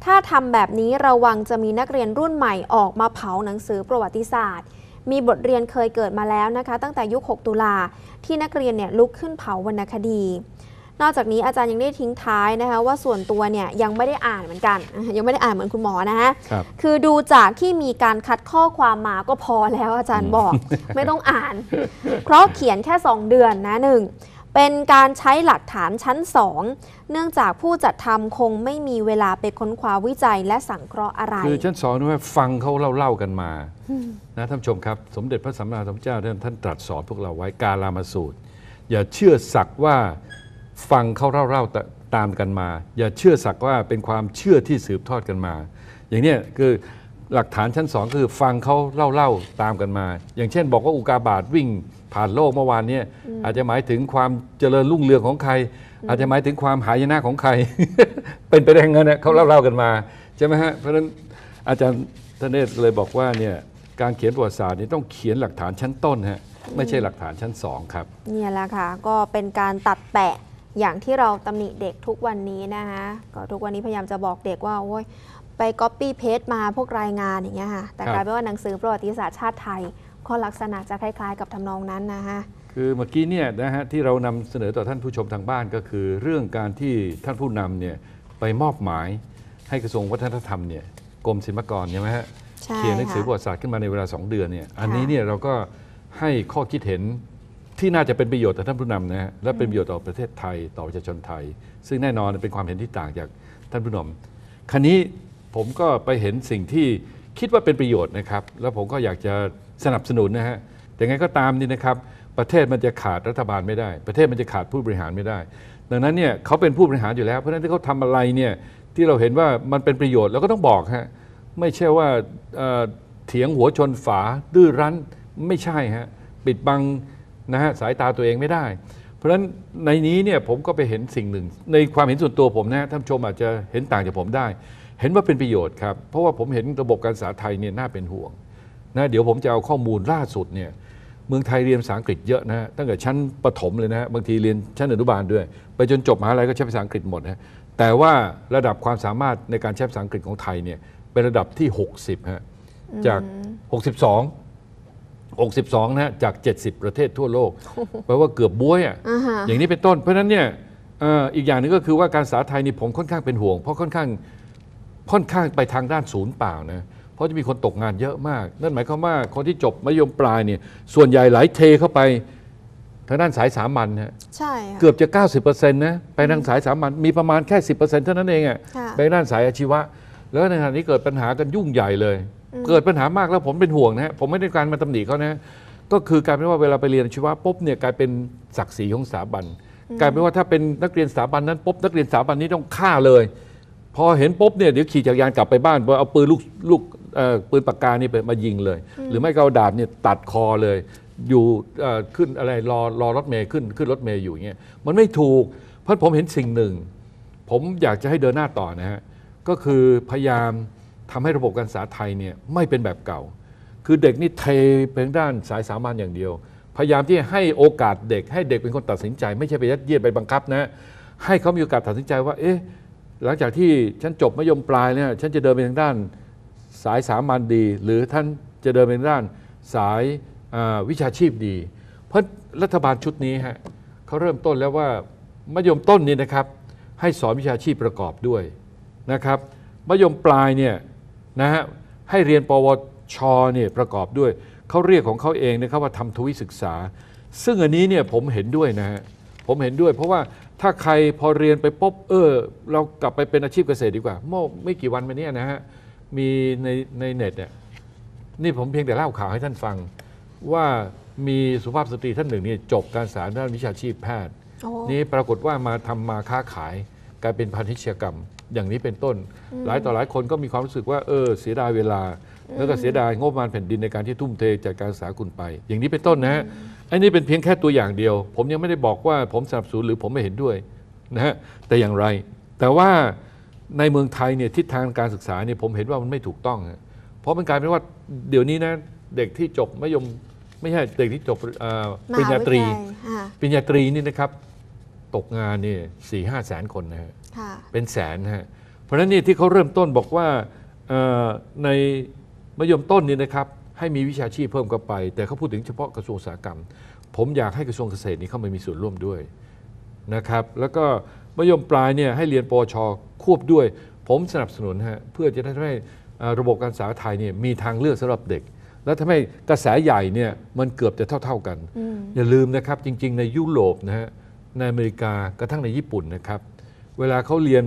ถ้าทำแบบนี้ ระวังจะมีนักเรียนรุ่นใหม่ออกมาเผาหนังสือประวัติศาสตร์ มีบทเรียนเคยเกิดมาแล้วนะคะตั้งแต่ยุค 6 ตุลาที่นักเรียนเนี่ยลุกขึ้นเผาวรรณคดี นอกจากนี้อาจารย์ยังได้ทิ้งท้ายนะคะว่าส่วนตัวเนี่ยยังไม่ได้อ่านเหมือนกันยังไม่ได้อ่านเหมือนคุณหมอนะฮะคคือดูจากที่มีการคัดข้อความมาก็พอแล้วอาจารย์บอกไม่ต้องอ่าน เพราะเขียนแค่ 2 เดือนนะหนึ่งเป็นการใช้หลักฐานชั้นสองเนื่องจากผู้จัดทำคงไม่มีเวลาไปค้นคว้าวิจัยและสังเคราะห์อะไรคือชั้นสองนี่ว่า ฟังเขาเล่าเล่ากันมานะท่านชมครับ สมเด็จพระสัมมาสัมพุทธเจ้าท่านท่านตรัสสอนพวกเราไว้กาลามาสูตร อย่าเชื่อสักว่าฟังเขาเล่าเล่าตามกันมา อย่าเชื่อสักว่าเป็นความเชื่อที่สืบทอดกันมา อย่างนี้คือหลักฐานชั้นสองคือฟังเขาเล่าๆ ตามกันมา อย่างเช่นบอกว่าอุกาบาตวิ่งผ่านโลกเมื่อวานเนี่ยอาจจะหมายถึงความเจริญรุ่งเรืองของใคร อาจจะหมายถึงความหายนะของใคร เป็นไปได้เงินเนี่ยเขาเล่าๆกันมาใช่ไหมฮะเพราะฉะนั้นอาจารย์ทเนศเลยบอกว่าเนี่ยการเขียนประวัติศาสตร์นี่ต้องเขียนหลักฐานชั้นต้นฮะไม่ใช่หลักฐานชั้นสองครับ เนี่ยแหละค่ะก็เป็นการตัดแปะอย่างที่เราตำหนิเด็กทุกวันนี้นะคะก็ทุกวันนี้พยายามจะบอกเด็กว่าโอ้ยไป copy paste มาพวก รายงาน อย่างเงี้ยค่ะแต่กลายเป็นว่า หนังสือประวัติศาสตร์ ชาติไทยก็ลักษณะจะคล้าย ๆ กับ ทำนองนั้นนะฮะคือเมื่อกี้เนี่ยนะฮะที่เรานำเสนอต่อท่านผู้ชมทางบ้านก็คือ เรื่องการที่ท่านผู้นำเนี่ยไปมอบหมาย ให้กระทรวงวัฒนธรรมเนี่ยกรมศิลปากร ใช่ไหมฮะเขียนหนังสือประวัติศาสตร์ขึ้นมาในเวลา2เดือนเนี่ยอันนี้เนี่ยเราก็ให้ข้อคิดเห็นที่น่าจะเป็นประโยชน์ต่อท่านผู้นำนะฮะและเป็นประโยชน์ต่อประเทศไทย ต่อประชาชนไทย ซึ่งแน่นอนเป็นความเห็นที่ต่างจากท่านผู้นำคันนี้ผมก็ไปเห็นสิ่งที่คิดว่าเป็นประโยชน์นะครับ แล้วผมก็อยากจะสนับสนุนนะฮะแต่ไงก็ตามนี่นะครับ ประเทศมันจะขาดรัฐบาลไม่ได้ ประเทศมันจะขาดผู้บริหารไม่ได้ ดังนั้นเนี่ยเขาเป็นผู้บริหารอยู่แล้ว เพราะฉะนั้นที่เขาทำอะไรเนี่ยที่เราเห็นว่ามันเป็นประโยชน์เราก็ต้องบอกฮะ ไม่ใช่ว่าเถียงหัวชนฝา ดื้อรั้น ไม่ใช่ฮะ ปิดบังนะฮะสายตาตัวเองไม่ได้ เพราะฉะนั้นในนี้เนี่ยผมก็ไปเห็นสิ่งหนึ่ง ในความเห็นส่วนตัวผมนะท่านชมอาจจะเห็นต่างจากผมได้เห็นว่าเป็นประโยชน์ครับ เพราะว่าผมเห็นระบบการศึกษาไทยเนี่ยน่าเป็นห่วงนะเดี๋ยวผมจะเอาข้อมูลล่าสุดเนี่ยเมืองไทยเรียนภาษาอังกฤษเยอะนะตั้งแต่ชั้นประถมเลยนะบางทีเรียนชั้นอนุบาลด้วย ไปจนจบมหาลัยก็ใช้ภาษาอังกฤษหมดนะแต่ว่าระดับความสามารถในการใช้ภาษาอังกฤษของไทยเนี่ยเป็นระดับที่ 60ฮะจาก 62 62นะฮะจาก70 ประเทศทั่วโลกแปลว่าเกือบบ้วยอ่ะอย่างนี้เป็นต้น เพราะฉะนั้นเนี่ยอีกอย่างหนึ่งก็คือว่าการสาไทยนี่ผมค่อนข้างเป็นห่วงเพราะค่อนข้างค่อนข้างไปทางด้านศูนย์เปล่านะเพราะจะมีคนตกงานเยอะมาก นั่นหมายความว่าคนที่จบมัธยมปลายเนี่ยส่วนใหญ่หลายเทเข้าไป ทางด้านสายสามัญฮะใช่ค่ะเกือบจะ 90%นะไปทางสายสามัญมีประมาณแค่10%เท่านั้นเองอะ่ะไปด้านสายอาชีวะแล้วในขณะนี้เกิดปัญหากันยุ่งใหญ่เลย เกิดปัญหามากแล้วผมเป็นห่วงนะฮะผมไม่ได้การมาตำหนิเขานะก็คือกลายเป็นว่าเวลาไปเรียนอาชีวะปุ๊บเนี่ยกลายเป็นศักดิ์ศรีของสถาบันกลายเป็นว่าถ้าเป็นนักเรียนสถาบันนั้นปุ๊บนักเรียนสถาบันนี้ต้องฆ่าเลยพอเห็นปุ๊บเนี่ยเดี๋ยวขี่จักรยานกลับไปบ้านเอาปืนลูกลูกปืนปากกานี่ไปมายิงเลย หรือไม่ก็เอาดาบเนี่ยตัดคอเลย อยู่ขึ้นอะไรรอรอรถเมย์ขึ้นขึ้นรถเมย์อยู่เงี้ยมันไม่ถูก เพราะผมเห็นสิ่งหนึ่ง ผมอยากจะให้เดินหน้าต่อนะฮะก็คือพยายามทำให้ระบบการศึกษาไทยเนี่ยไม่เป็นแบบเก่า คือเด็กนี่เทเพียงด้านสายสามัญอย่างเดียว พยายามที่ให้โอกาสเด็ก ให้เด็กเป็นคนตัดสินใจไม่ใช่ไปยัดเยียดไปบังคับนะให้เขามีโอกาสตัดสินใจว่า เอ๊ะหลังจากที่ฉันจบมัธยมปลายเนี่ยฉันจะเดินไปทางด้านสายสามัญดีหรือท่านจะเดินไปทางด้านสายวิชาชีพดี เพราะรัฐบาลชุดนี้ฮะเขาเริ่มต้นแล้วว่ามัธยมต้นนี่นะครับให้สอนวิชาชีพประกอบด้วยนะครับมัธยมปลายเนี่ยนะฮะให้เรียนปวชเนี่ยประกอบด้วย เขาเรียกของเขาเองนะครับว่าทำทวิศึกษา ซึ่งอันนี้เนี่ยผมเห็นด้วยนะฮะผมเห็นด้วยเพราะว่าถ้าใครพอเรียนไปปุ๊บ เออ เรากลับไปเป็นอาชีพเกษตรดีกว่าเมื่อไม่กี่วันมานี้นะฮะ มีในในเน็ตเนี่ยนี่ผมเพียงแต่เล่าข่าวให้ท่านฟัง ว่ามีสุภาพสตรีท่านหนึ่งเนี่ยจบการศึกษาด้านวิชาชีพแพทย์นี่ปรากฏว่ามาทำมาค้าขายกลายเป็นพาณิชยกรรมอย่างนี้เป็นต้น หลายต่อหลายคนก็มีความรู้สึกว่าเออ เสียดายเวลา แล้วก็เสียดายงบประมาณแผ่นดินในการที่ทุ่มเทจัดการศึกษาคุณไป อย่างนี้เป็นต้นนะฮะอันนี้เป็นเพียงแค่ตัวอย่างเดียว ผมยังไม่ได้บอกว่าผมสนับสนุนหรือผมไม่เห็นด้วยนะฮะแต่อย่างไร แต่ว่าในเมืองไทยเนี่ยทิศทางการศึกษาเนี่ยผมเห็นว่ามันไม่ถูกต้องเพราะมันกลายเป็นว่าเดี๋ยวนี้นะเด็กที่จบมัธยมไม่ใช่เด็กที่จบปริญญาตรีปริญญาตรีนี่นะครับ ตกงานนี่สี่ห้าแสนคนนะฮะเป็นแสนฮะเพราะฉะนั้นนี่ที่เขาเริ่มต้นบอกว่าในมัธยมต้นนี่นะครับให้มีวิชาชีพเพิ่มเข้าไปแต่เขาพูดถึงเฉพาะกระทรวงอุตสาหกรรม ผมอยากให้กระทรวงเกษตรนี้เข้ามามีส่วนร่วมด้วยนะครับ แล้วก็มยมปลายเนี่ยให้เรียนปชควบด้วย ผมสนับสนุนฮะเพื่อจะได้ทำให้ระบบการศึกษาไทยเนี่ยมีทางเลือกสำหรับเด็ก และทำให้กระแสใหญ่เนี่ยมันเกือบจะเท่าๆกัน อย่าลืมนะครับจริงๆในยุโรปนะฮะในอเมริกากระทั่งในญี่ปุ่นนะครับ เวลาเขาเรียน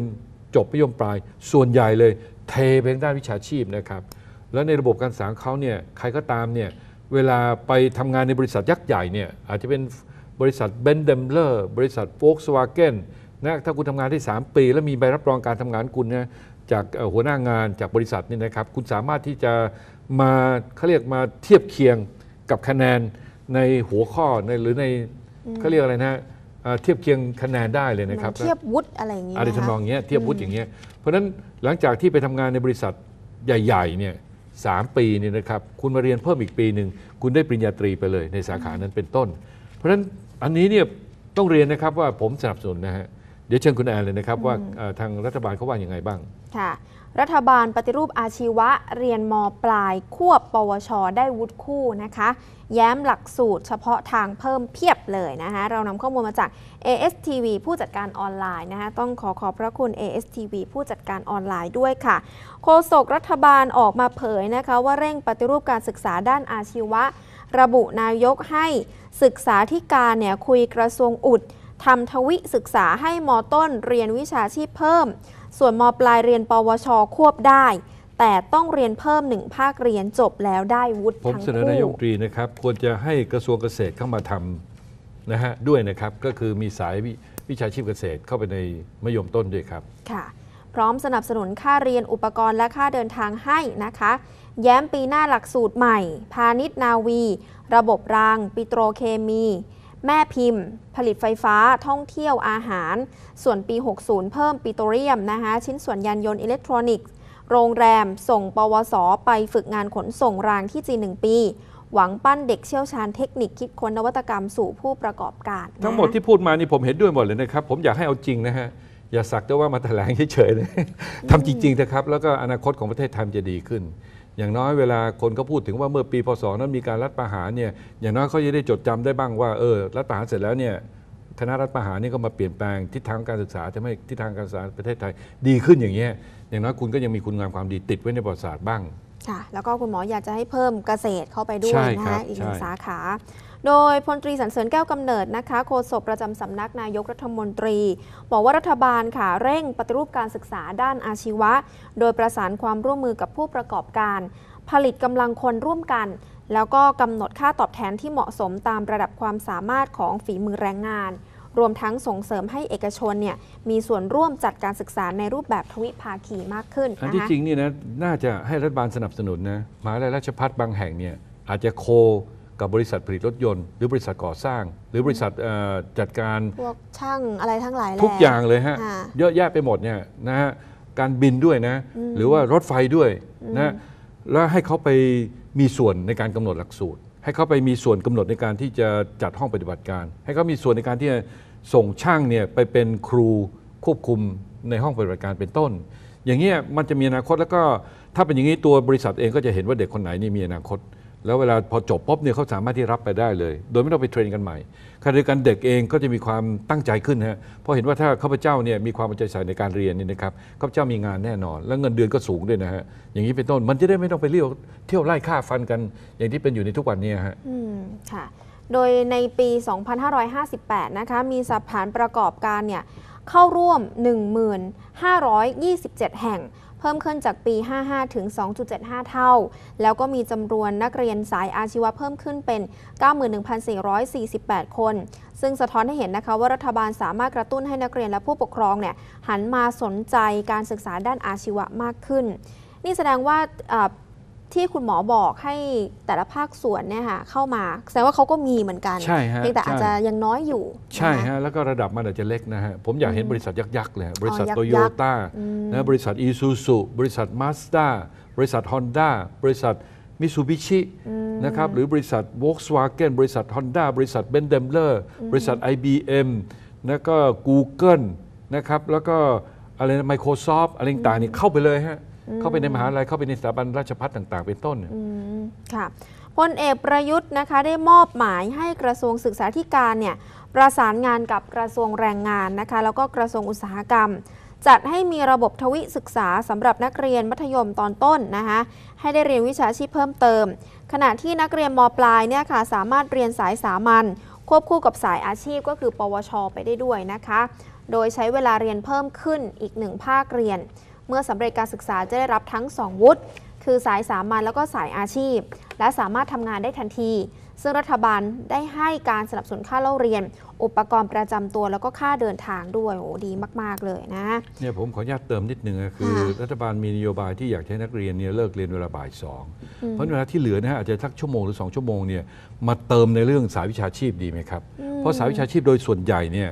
จบมยมปลายส่วนใหญ่เลยเทไปด้านวิชาชีพนะครับแล้วในระบบการสั่งเขาเนี่ยใครก็ตามเนี่ยเวลาไปทำงานในบริษัทยักษ์ใหญ่เนี่ยอาจจะเป็นบริษัทเบนเดมเลอร์บริษัทโฟกสวาเกนนะถ้าคุณทำงานได้3ปี แล้วมีใบรับรองการทำงานคุณเนี่ยจากหัวหน้างานจากบริษัทนี่นะครับคุณสามารถที่จะมาเขาเรียกมาเทียบเคียงกับคะแนนในหัวข้อในหรือในเขาเรียกอะไรนะเทียบเคียงคะแนนได้เลยนะครับเทียบวุฒิอะไรอย่างเงี้ยอะไรทำนองเงี้ยเทียบวุฒิอย่างเงี้ยเพราะฉะนั้นหลังจากที่ไปทำงานในบริษัทใหญ่ๆเนี่ย3 ปีเนี่ยนะครับคุณมาเรียนเพิ่มอีกปีหนึ่ง คุณได้ปริญญาตรีไปเลย ในสาขานั้นเป็นต้น เพราะฉะนั้นอันนี้เนี่ยต้องเรียนนะครับว่าผมสนับสนุนนะฮะเดี๋ยวเชิญคุณแอนเลยนะครับว่าทางรัฐบาลเขาว่าอย่างไงบ้างค่ะรัฐบาลปฏิรูปอาชีวะเรียนมปลายควบปวช ได้วุฒิคู่นะคะแย้มหลักสูตรเฉพาะทางเพิ่มเพียบเลยนะคะเรานำข้อมูลมาจาก ASTV ผู้จัดการออนไลน์นะคะต้องขอขอบพระคุณ ASTV ผู้จัดการออนไลน์ด้วยค่ะโฆษกรัฐบาลออกมาเผยนะคะว่าเร่งปฏิรูปการศึกษาด้านอาชีวะ ระบุนายกให้ ศึกษาธิการเนี่ยคุยกระทรวงอุดทำทวิศึกษาให้มอต้นเรียนวิชาชีพเพิ่มส่วนมปลายเรียนปวชควบได้ แต่ต้องเรียนเพิ่มหนึ่งภาคเรียนจบแล้วได้วุฒิผมเสนอนายกตรีนะครับ ควรจะให้กระทรวงเกษตรเข้ามาทำนะฮะ ด้วยนะครับ ก็คือมีสายวิวิชาชีพเกษตรเข้าไปในมยมต้นด้วยครับ ค่ะ พร้อมสนับสนุนค่าเรียนอุปกรณ์และค่าเดินทางให้นะคะ แย้มปีหน้าหลักสูตรใหม่ พาณิชย์นาวี ระบบราง ปิโตรเคมีแม่พิมพ์ ผลิตไฟฟ้าท่องเที่ยวอาหาร ส่วนปี 60 เพิ่มปิโตรเลียมนะคะชิ้นส่วนยานยนต์อิเล็กทรอนิกส์โรงแรมส่งปวสไปฝึกงานขนส่งรางที่จีนึ่งปี หวังปั้นเด็กเชี่ยวชาญเทคนิคคิดค้นนวัตกรรมสู่ผู้ประกอบการทั้งหมดที่พูดมานี่ผมเห็นด้วยหมดเลยนะครับ ผมอยากให้เอาจริงนะฮะ อย่าสักแต่ว่ามาแถลงเฉยๆเลยทำจริงๆนะครับแล้วก็อนาคตของประเทศไทยจะดีขึ้นอย่างน้อยเวลาคนเขาพูดถึงว่าเมื่อปีพศนั้นมีการรัฐประหารเนี่ยอย่างน้อยเขาจะได้จดจำได้บ้างว่าเออรัฐประหารเสร็จแล้วเนี่ยคณะรัฐประหารนี่ก็มาเปลี่ยนแปลงทิศทางการศึกษาจะให้ทิศทางการศึกษาประเทศไทยดีขึ้นอย่างเงี้ยอย่างน้อยคุณก็ยังมีคุณงามความดีติดไว้ในประวัติศาสตร์บ้างค่ะแล้วก็คุณหมออยากจะให้เพิ่มเกษตรเข้าไปด้วยนะคะอีกหนึ่งสาขา โดยพลตรีสันเสริญแก้วกำเนิดนะคะโฆษกประจำสำนักนายกรัฐมนตรีบอกว่ารัฐบาลค่ะ เร่ง ปฏิรูปการศึกษาด้านอาชีวะ โดยประสานความร่วมมือกับผู้ประกอบการ ผลิตกำลังคนร่วมกัน แล้วก็กำหนดค่าตอบแทนที่เหมาะสมตามระดับความสามารถของฝีมือแรงงานรวมทั้งส่งเสริมให้เอกชนเนี่ยมีส่วนร่วมจัดการศึกษาในรูปแบบทวิภาคีมากขึ้นอันที่จริงนี่นะน่าจะให้รัฐบาลสนับสนุนนะมหายาลัยราชภัฏบางแห่งเนี่ยอาจจะโคกับบริษัทผลิตรถยนต์ หรือบริษัทก่อสร้างหรือบริษัทจัดการพวกช่างอะไรทั้งหลายทุกอย่างเลยฮะเยอะแยะไปหมดเนี่ยนะฮะการบินด้วยนะหรือว่ารถไฟด้วยนะแล้วให้เขาไปมีส่วนในการกำหนดหลักสูตรให้เขาไปมีส่วนกำหนดในการที่จะจัดห้องปฏิบัติการ ให้เขามีส่วนในการที่จะส่งช่างเนี่ยไปเป็นครูควบคุมในห้องปฏิบัติการเป็นต้น อย่างเงี้ยมันจะมีอนาคตแล้วก็ ถ้าเป็นอย่างนี้ตัวบริษัทเองก็จะเห็นว่าเด็กคนไหนนี่มีอนาคตแล้วเวลาพอจบปุ๊บเนี่ยเขาสามารถที่รับไปได้เลย โดยไม่ต้องไปเทรนกันใหม่กาะเดียนกันเด็กเองก็จะมีความตั้งใจขึ้นฮะเพราะเห็นว่าถ้าข้าพเจ้าเนี่ยมีความเอาใจใส่ในการเรียนเนี่ยนะครับข้าพเจ้ามีงานแน่นอน และเงินเดือนก็สูงด้วยนะฮะอย่างนี้เป็นต้นมันจะได้ไม่ต้องไปเลี้ยวเที่ยวไล่ฆ่าฟันกัน อย่างที่เป็นอยู่ในทุกวันนี้ฮะอืมค่ะโดยในปี 2558 นะคะมีสถานประกอบการเนี่ยเข้าร่วม 1527 แห่งเพิ่มขึ้นจากปี 55 ถึง 2.75 เท่า แล้วก็มีจำนวนนักเรียนสายอาชีวะ เพิ่มขึ้นเป็น 91,448 คน ซึ่งสะท้อนให้เห็นนะคะว่ารัฐบาลสามารถกระตุ้นให้นักเรียนและผู้ปกครองเนี่ยหันมาสนใจการศึกษาด้านอาชีวะมากขึ้น นี่แสดงว่าที่คุณหมอบอกให้แต่ละภาคส่วนเนี่ยค่ะเข้ามา แสดงว่าเขาก็มีเหมือนกันใช่ฮะแต่อาจจะยังน้อยอยู่ใช่ฮะ แล้วก็ระดับมันอาจจะเล็กนะฮะ ผมอยากเห็นบริษัทยักษ์ๆเลยบริษัทโตโยต้านะบริษัทอีซูซูบริษัทมาสด้าบริษัทฮอนด้าบริษัทมิสูบิชินะครับ หรือบริษัท v o l k วาเก e นบริษัทฮอนด้าบริษัทเบนเดมเลอร์บริษัท IBM แล้วก็ Google นะครับแล้วก็อะไรไมโครซอฟท์อะไรต่างๆนี่เข้าไปเลยฮะเข้าไปในมหาลัยเข้าไปในสถาบันราชพัฒต่าง ๆ เป็นต้นค่ะพลเอกประยุทธ์นะคะได้มอบหมายให้กระทรวงศึกษาธิการเนี่ยประสานงานกับกระทรวงแรงงานนะคะแล้วก็กระทรวงอุตสาหกรรม จัดให้มีระบบทวิศึกษาสำหรับนักเรียนมัธยมตอนต้นนะคะให้ได้เรียนวิชาชีพเพิ่มเติมขณะที่นักเรียนมปลายเนี่ยค่ะสามารถเรียนสายสามัญควบคู่กับสายอาชีพก็คือ ปวช ไปได้ด้วยนะคะ โดยใช้เวลาเรียนเพิ่มขึ้นอีกหนึ่งภาคเรียนเมื่อสำเร็จการศึกษาจะได้รับทั้ง 2 วุฒิคือสายสามัญแล้วก็สายอาชีพ และสามารถทำงานได้ทันที ซึ่งรัฐบาลได้ให้การสนับสนุนค่าเล่าเรียน อุปกรณ์ประจำตัวแล้วก็ค่าเดินทางด้วยโอ้ดีมาก ๆ เลยนะเนี่ยผมขออนุญาตเติมนิดนึง คือรัฐบาลมีนโยบายที่อยากให้นักเรียนเนี่ยเลิกเรียนเวลาบ่ายสองเพราะเวลาที่เหลือนะฮะอาจจะทักชั่วโมงหรือสองชั่วโมงเนี่ยมาเติมในเรื่องสายวิชาชีพดีไหมครับเพราะสายวิชาชีพโดยส่วนใหญ่เนี่ย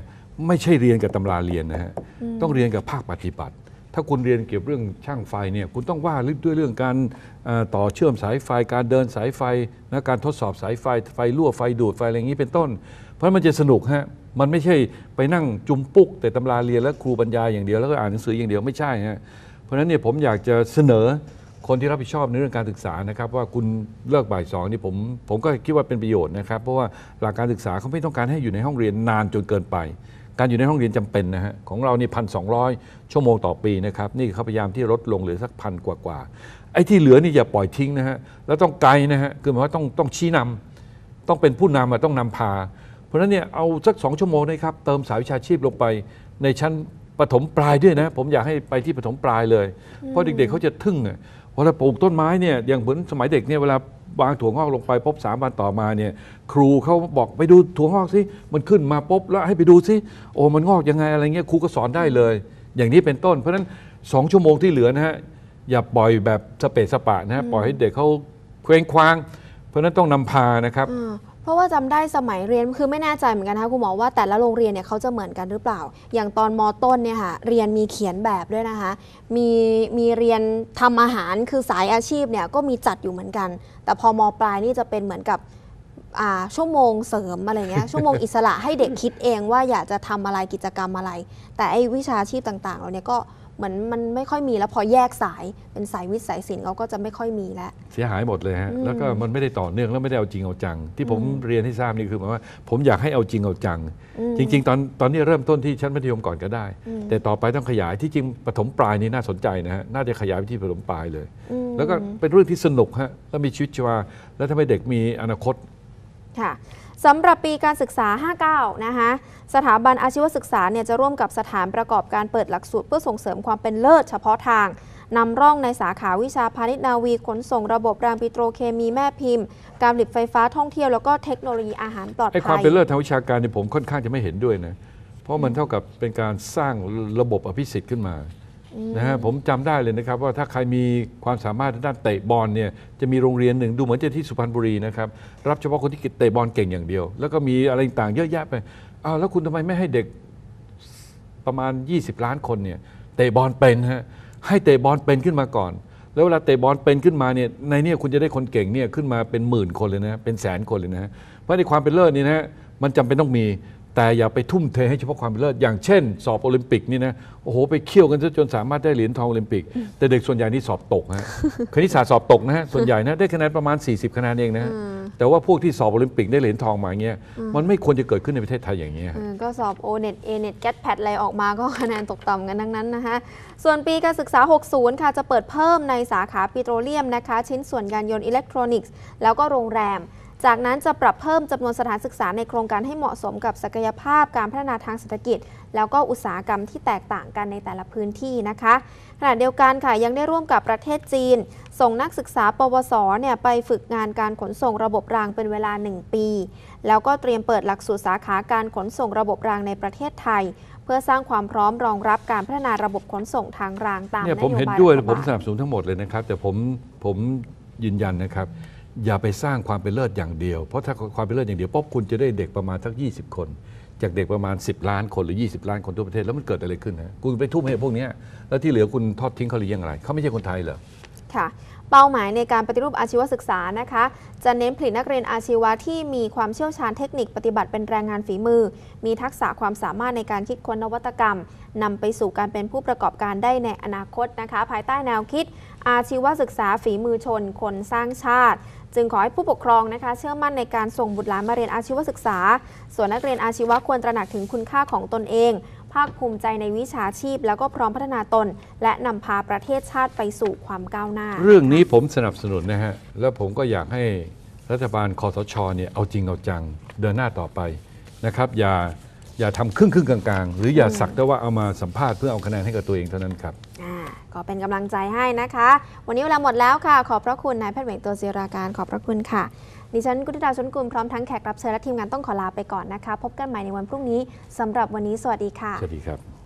ไม่ใช่เรียนกับตำราเรียนนะฮะต้องเรียนกับภาคปฏิบัติถ้าคุณเรียนเกี่ยวเรื่องช่างไฟเนี่ยคุณต้องว่าด้วยเรื่องการต่อเชื่อมสายไฟการเดินสายไฟนะการทดสอบสายไฟไฟรั่วไฟดูดไฟอะไรอย่างนี้เป็นต้น เพราะมันจะสนุกฮะมันไม่ใช่ไปนั่งจุมปุกแต่ตำราเรียนแล้วครูบรรยาย อย่างเดียวแล้วก็อ่านหนังสืออย่างเดียวไม่ใช่ฮะเพราะฉะนั้นเนี่ยผมอยากจะเสนอคนที่รับผิดชอบในเรื่องการศึกษานะครับ ว่าคุณเลิกบ่ายสองนี่ผมผมก็คิดว่าเป็นประโยชน์นะครับ เพราะว่าหลักการศึกษาเขาไม่ต้องการให้อยู่ในห้องเรียนนานจนเกินไปการอยู่ในห้องเรียนจำเป็นนะฮะของเรานี่พันสองชั่วโมงต่อปีนะครับนี่เขาพยายามที่ลดลงเหลือสักพันกว่ากว่าไอ้ที่เหลือนี่อย่าปล่อยทิ้งนะฮะ แล้วต้องไกลนะฮะ คือหมายว่าต้องต้องชี้นำ ต้องเป็นผู้นำต้องนำพา เพราะฉะนั้นเนี่ยเอาสักสองชั่วโมงนะครับ เติมสายวิชาชีพลงไปในชั้นปฐมปลายด้วยนะผมอยากให้ไปที่ปฐมปลายเลยเพราะเด็กๆเขาจะทึ่งเวลาปลูกต้นไม้เนี่ยอย่างเหมือนสมัยเด็กเนี่ยเวลาวางถั่วงอกลงไปพบสามวันต่อมาเนี่ย ครูเขาบอกไปดูถั่วงอกสิมันขึ้นมาปุ๊บแล้วให้ไปดูสิโอ้มันงอกยังไงอะไรเงี้ยครูก็สอนได้เลย อย่างนี้เป็นต้น เพราะฉะนั้นสองชั่วโมงที่เหลือนะฮะอย่าปล่อยแบบสเปซสปะนะฮะปล่อยให้เด็กเขาเคว้งคว้าง เพราะนั้นต้องนำพานะครับเพราะว่าจำได้สมัยเรียนคือไม่แน่ใจเหมือนกันนะคะคุณหมอว่าแต่ละโรงเรียนเนี่ยเขาจะเหมือนกันหรือเปล่า อย่างตอนม ต้นเนี่ยค่ะเรียนมีเขียนแบบด้วยนะคะมีมีเรียนทำอาหารคือสายอาชีพเนี่ยก็มีจัดอยู่เหมือนกัน แต่พอม ปลายนี่จะเป็นเหมือนกับชั่วโมงเสริมอะไรเงี้ยชั่วโมงอิสระให้เด็กคิดเองว่าอยากจะทำอะไรกิจกรรมอะไร แต่ไอ้วิชาชีพต่างๆเราเนี่ยก็เหมือนมันไม่ค่อยมีแล้วพอแยกสายเป็นสายวิทย์สายศิลป์เขาก็จะไม่ค่อยมีแล้วเสียหายหมดเลยฮะแล้วก็มันไม่ได้ต่อเนื่องแล้วไม่ได้เอาจริงเอาจังที่ผมเรียนให้ทราบนี่คือหมายว่าผมอยากให้เอาจริงเอาจัง จริงๆ ตอนตอนนี้เริ่มต้นที่ชั้นมัธยมก่อนก็ได้ แต่ต่อไปต้องขยายที่จริงปฐมปลายนี่น่าสนใจนะฮะน่าจะขยายไปที่ปฐมปลายเลย แล้วก็เป็นเรื่องที่สนุกฮะแล้วมีชีวิตชีวาแล้วทำให้เด็กมีอนาคตค่ะสำหรับปีการศึกษา 59 นะคะสถาบันอาชีวศึกษาเนี่ยจะร่วมกับสถานประกอบการเปิดหลักสูตร เพื่อส่งเสริมความเป็นเลิศเฉพาะทาง นำร่องในสาขาวิชาพาณิชย์นาวี ขนส่งระบบรางปิโตรเคมีแม่พิมพ์ การผลิตไฟฟ้าท่องเที่ยวแล้วก็เทคโนโลยีอาหารปลอดภัย้ความเป็นเลิศทางวิชาการเนี่ยผมค่อนข้างจะไม่เห็นด้วยนะเพราะมันเท่ากับเป็นการสร้างระบบอภิสิทธิ์ขึ้นมานะฮะผมจำได้เลยนะครับ ว่าถ้าใครมีความสามารถด้านเตะบอลเนี่ยจะมีโรงเรียนหนึ่งดูเหมือนจะที่สุพรรณบุรีนะครับรับเฉพาะคนที่เตะบอลเก่งอย่างเดียว แล้วก็มีอะไรต่างเยอะแยะไปอ้าวแล้วคุณทำไมไม่ให้เด็กประมาณ 20 ล้านคนเนี่ยเตะบอลเป็นฮะให้เตะบอลเป็นขึ้นมาก่อน แล้วเวลาเตะบอลเป็นขึ้นมาเนี่ยในนี้คุณจะได้คนเก่งเนี่ยขึ้นมาเป็นหมื่นคนเลยนะเป็นแสนคนเลยนะเพราะในความเป็นเลิศนี่นะมันจำเป็นต้องมีแต่อย่าไปทุ่มเทให้เฉพาะความเป็นเลิศอย่างเช่น สอบโอลิมปิกนี่นะโอ้โหไปเคี่ยวกันจนสามารถได้เหรียญทองโอลิมปิก แต่เด็กส่วนใหญ่นี่สอบตกฮะคณิตศาสตร์สอบตกนะฮะส่วนใหญ่นะได้คะแนนประมาณ 40คะแนนเองนะแต่ว่าพวกที่สอบโอลิมปิกได้เหรียญทองมาเงี้ยมันไม่ควรจะเกิดขึ้นในประเทศไทยอย่างเงี้ยก็สอบโอเน็ตเอเน็ตแกตแพดอะไรออกมาก็คะแนนตกต่ำกันทั้งนั้นนะคะส่วนปีการศึกษา60ค่ะจะเปิดเพิ่มในสาขาปิโตรเลียมนะคะชิ้นส่วนยานยนต์อิเล็กทรอนิกส์ แล้วก็โรงแรมจากนั้นจะปรับเพิ่มจำนวนสถานศึกษาในโครงการให้เหมาะสมกับ ศักยภาพการพัฒนาทางเศรษฐกิจแล้วก็อุตสาหกรรมที่แตกต่างกันในแต่ละพื้นที่นะคะขณะเดียวกันค่ะยังได้ร่วมกับประเทศจีน ส่งนักศึกษาปวสเนี่ยไปฝึกงานการขนส่งระบบรางเป็นเวลา 1 ปี แล้วก็เตรียมเปิดหลักสูตรสาขาการขนส่งระบบรางในประเทศไทย เพื่อสร้างความพร้อมรองรับการพัฒนาระบบขนส่งทางรางตามนโยบายเนี่ยผมเห็นด้วยผมสนับสนุนทั้งหมดเลยนะครับ แต่ผมผมยืนยันนะครับอย่าไปสร้างความเป็นเลิศอย่างเดียว เพราะถ้าความเป็นเลิศอย่างเดียวปุ๊บคุณจะได้เด็กประมาณสัก20 คน จากเด็กประมาณ 10 ล้านคน หรือ 20 ล้านคนทั่วประเทศ แล้วมันเกิดอะไรขึ้นนะคุณไปทุ่มให้พวกนี้แล้วที่เหลือคุณทอดทิ้งเขาหรือยังไร เขาไม่ใช่คนไทยเหรอ ค่ะ เป้าหมายในการปฏิรูปอาชีวศึกษานะคะ จะเน้นผลิตนักเรียนอาชีวะที่มีความเชี่ยวชาญเทคนิค ปฏิบัติเป็นแรงงานฝีมือ มีทักษะความสามารถในการคิดค้นนวัตกรรมนำไปสู่การเป็นผู้ประกอบการได้ในอนาคตนะคะ ภายใต้แนวคิดอาชีวศึกษาฝีมือชน คนสร้างชาติจึงขอให้ผู้ปกครองนะคะเชื่อมั่นในการส่งบุตรหลานมาเรียนอาชีวศึกษา ส่วนนักเรียนอาชีวะควรตระหนักถึงคุณค่าของตนเอง ภาคภูมิใจในวิชาชีพแล้วก็พร้อมพัฒนาตน และนำพาประเทศชาติไปสู่ความก้าวหน้า เรื่องนี้ผมสนับสนุนนะฮะแล้วผมก็อยากให้รัฐบาลคอสชเนี่ยเอาจริงเอาจัง เดินหน้าต่อไปนะครับอย่าอย่าทำครึ่งครึ่งกลางๆหรืออย่าสักแต่ว่าเอามาสัมภาษณ์เพื่อเอาคะแนนให้กับตัวเองเท่านั้นครับก็เป็นกำลังใจให้นะคะ วันนี้เวลาหมดแล้วค่ะ ขอบพระคุณนายแพทย์เวงตัวศิราการ ขอบพระคุณค่ะ ดิฉันกุติดาชนกุลพร้อมทั้งแขกรับเชิญและทีมงานต้องขอลาไปก่อนนะคะ พบกันใหม่ในวันพรุ่งนี้ สำหรับวันนี้สวัสดีค่ะ สวัสดีครับ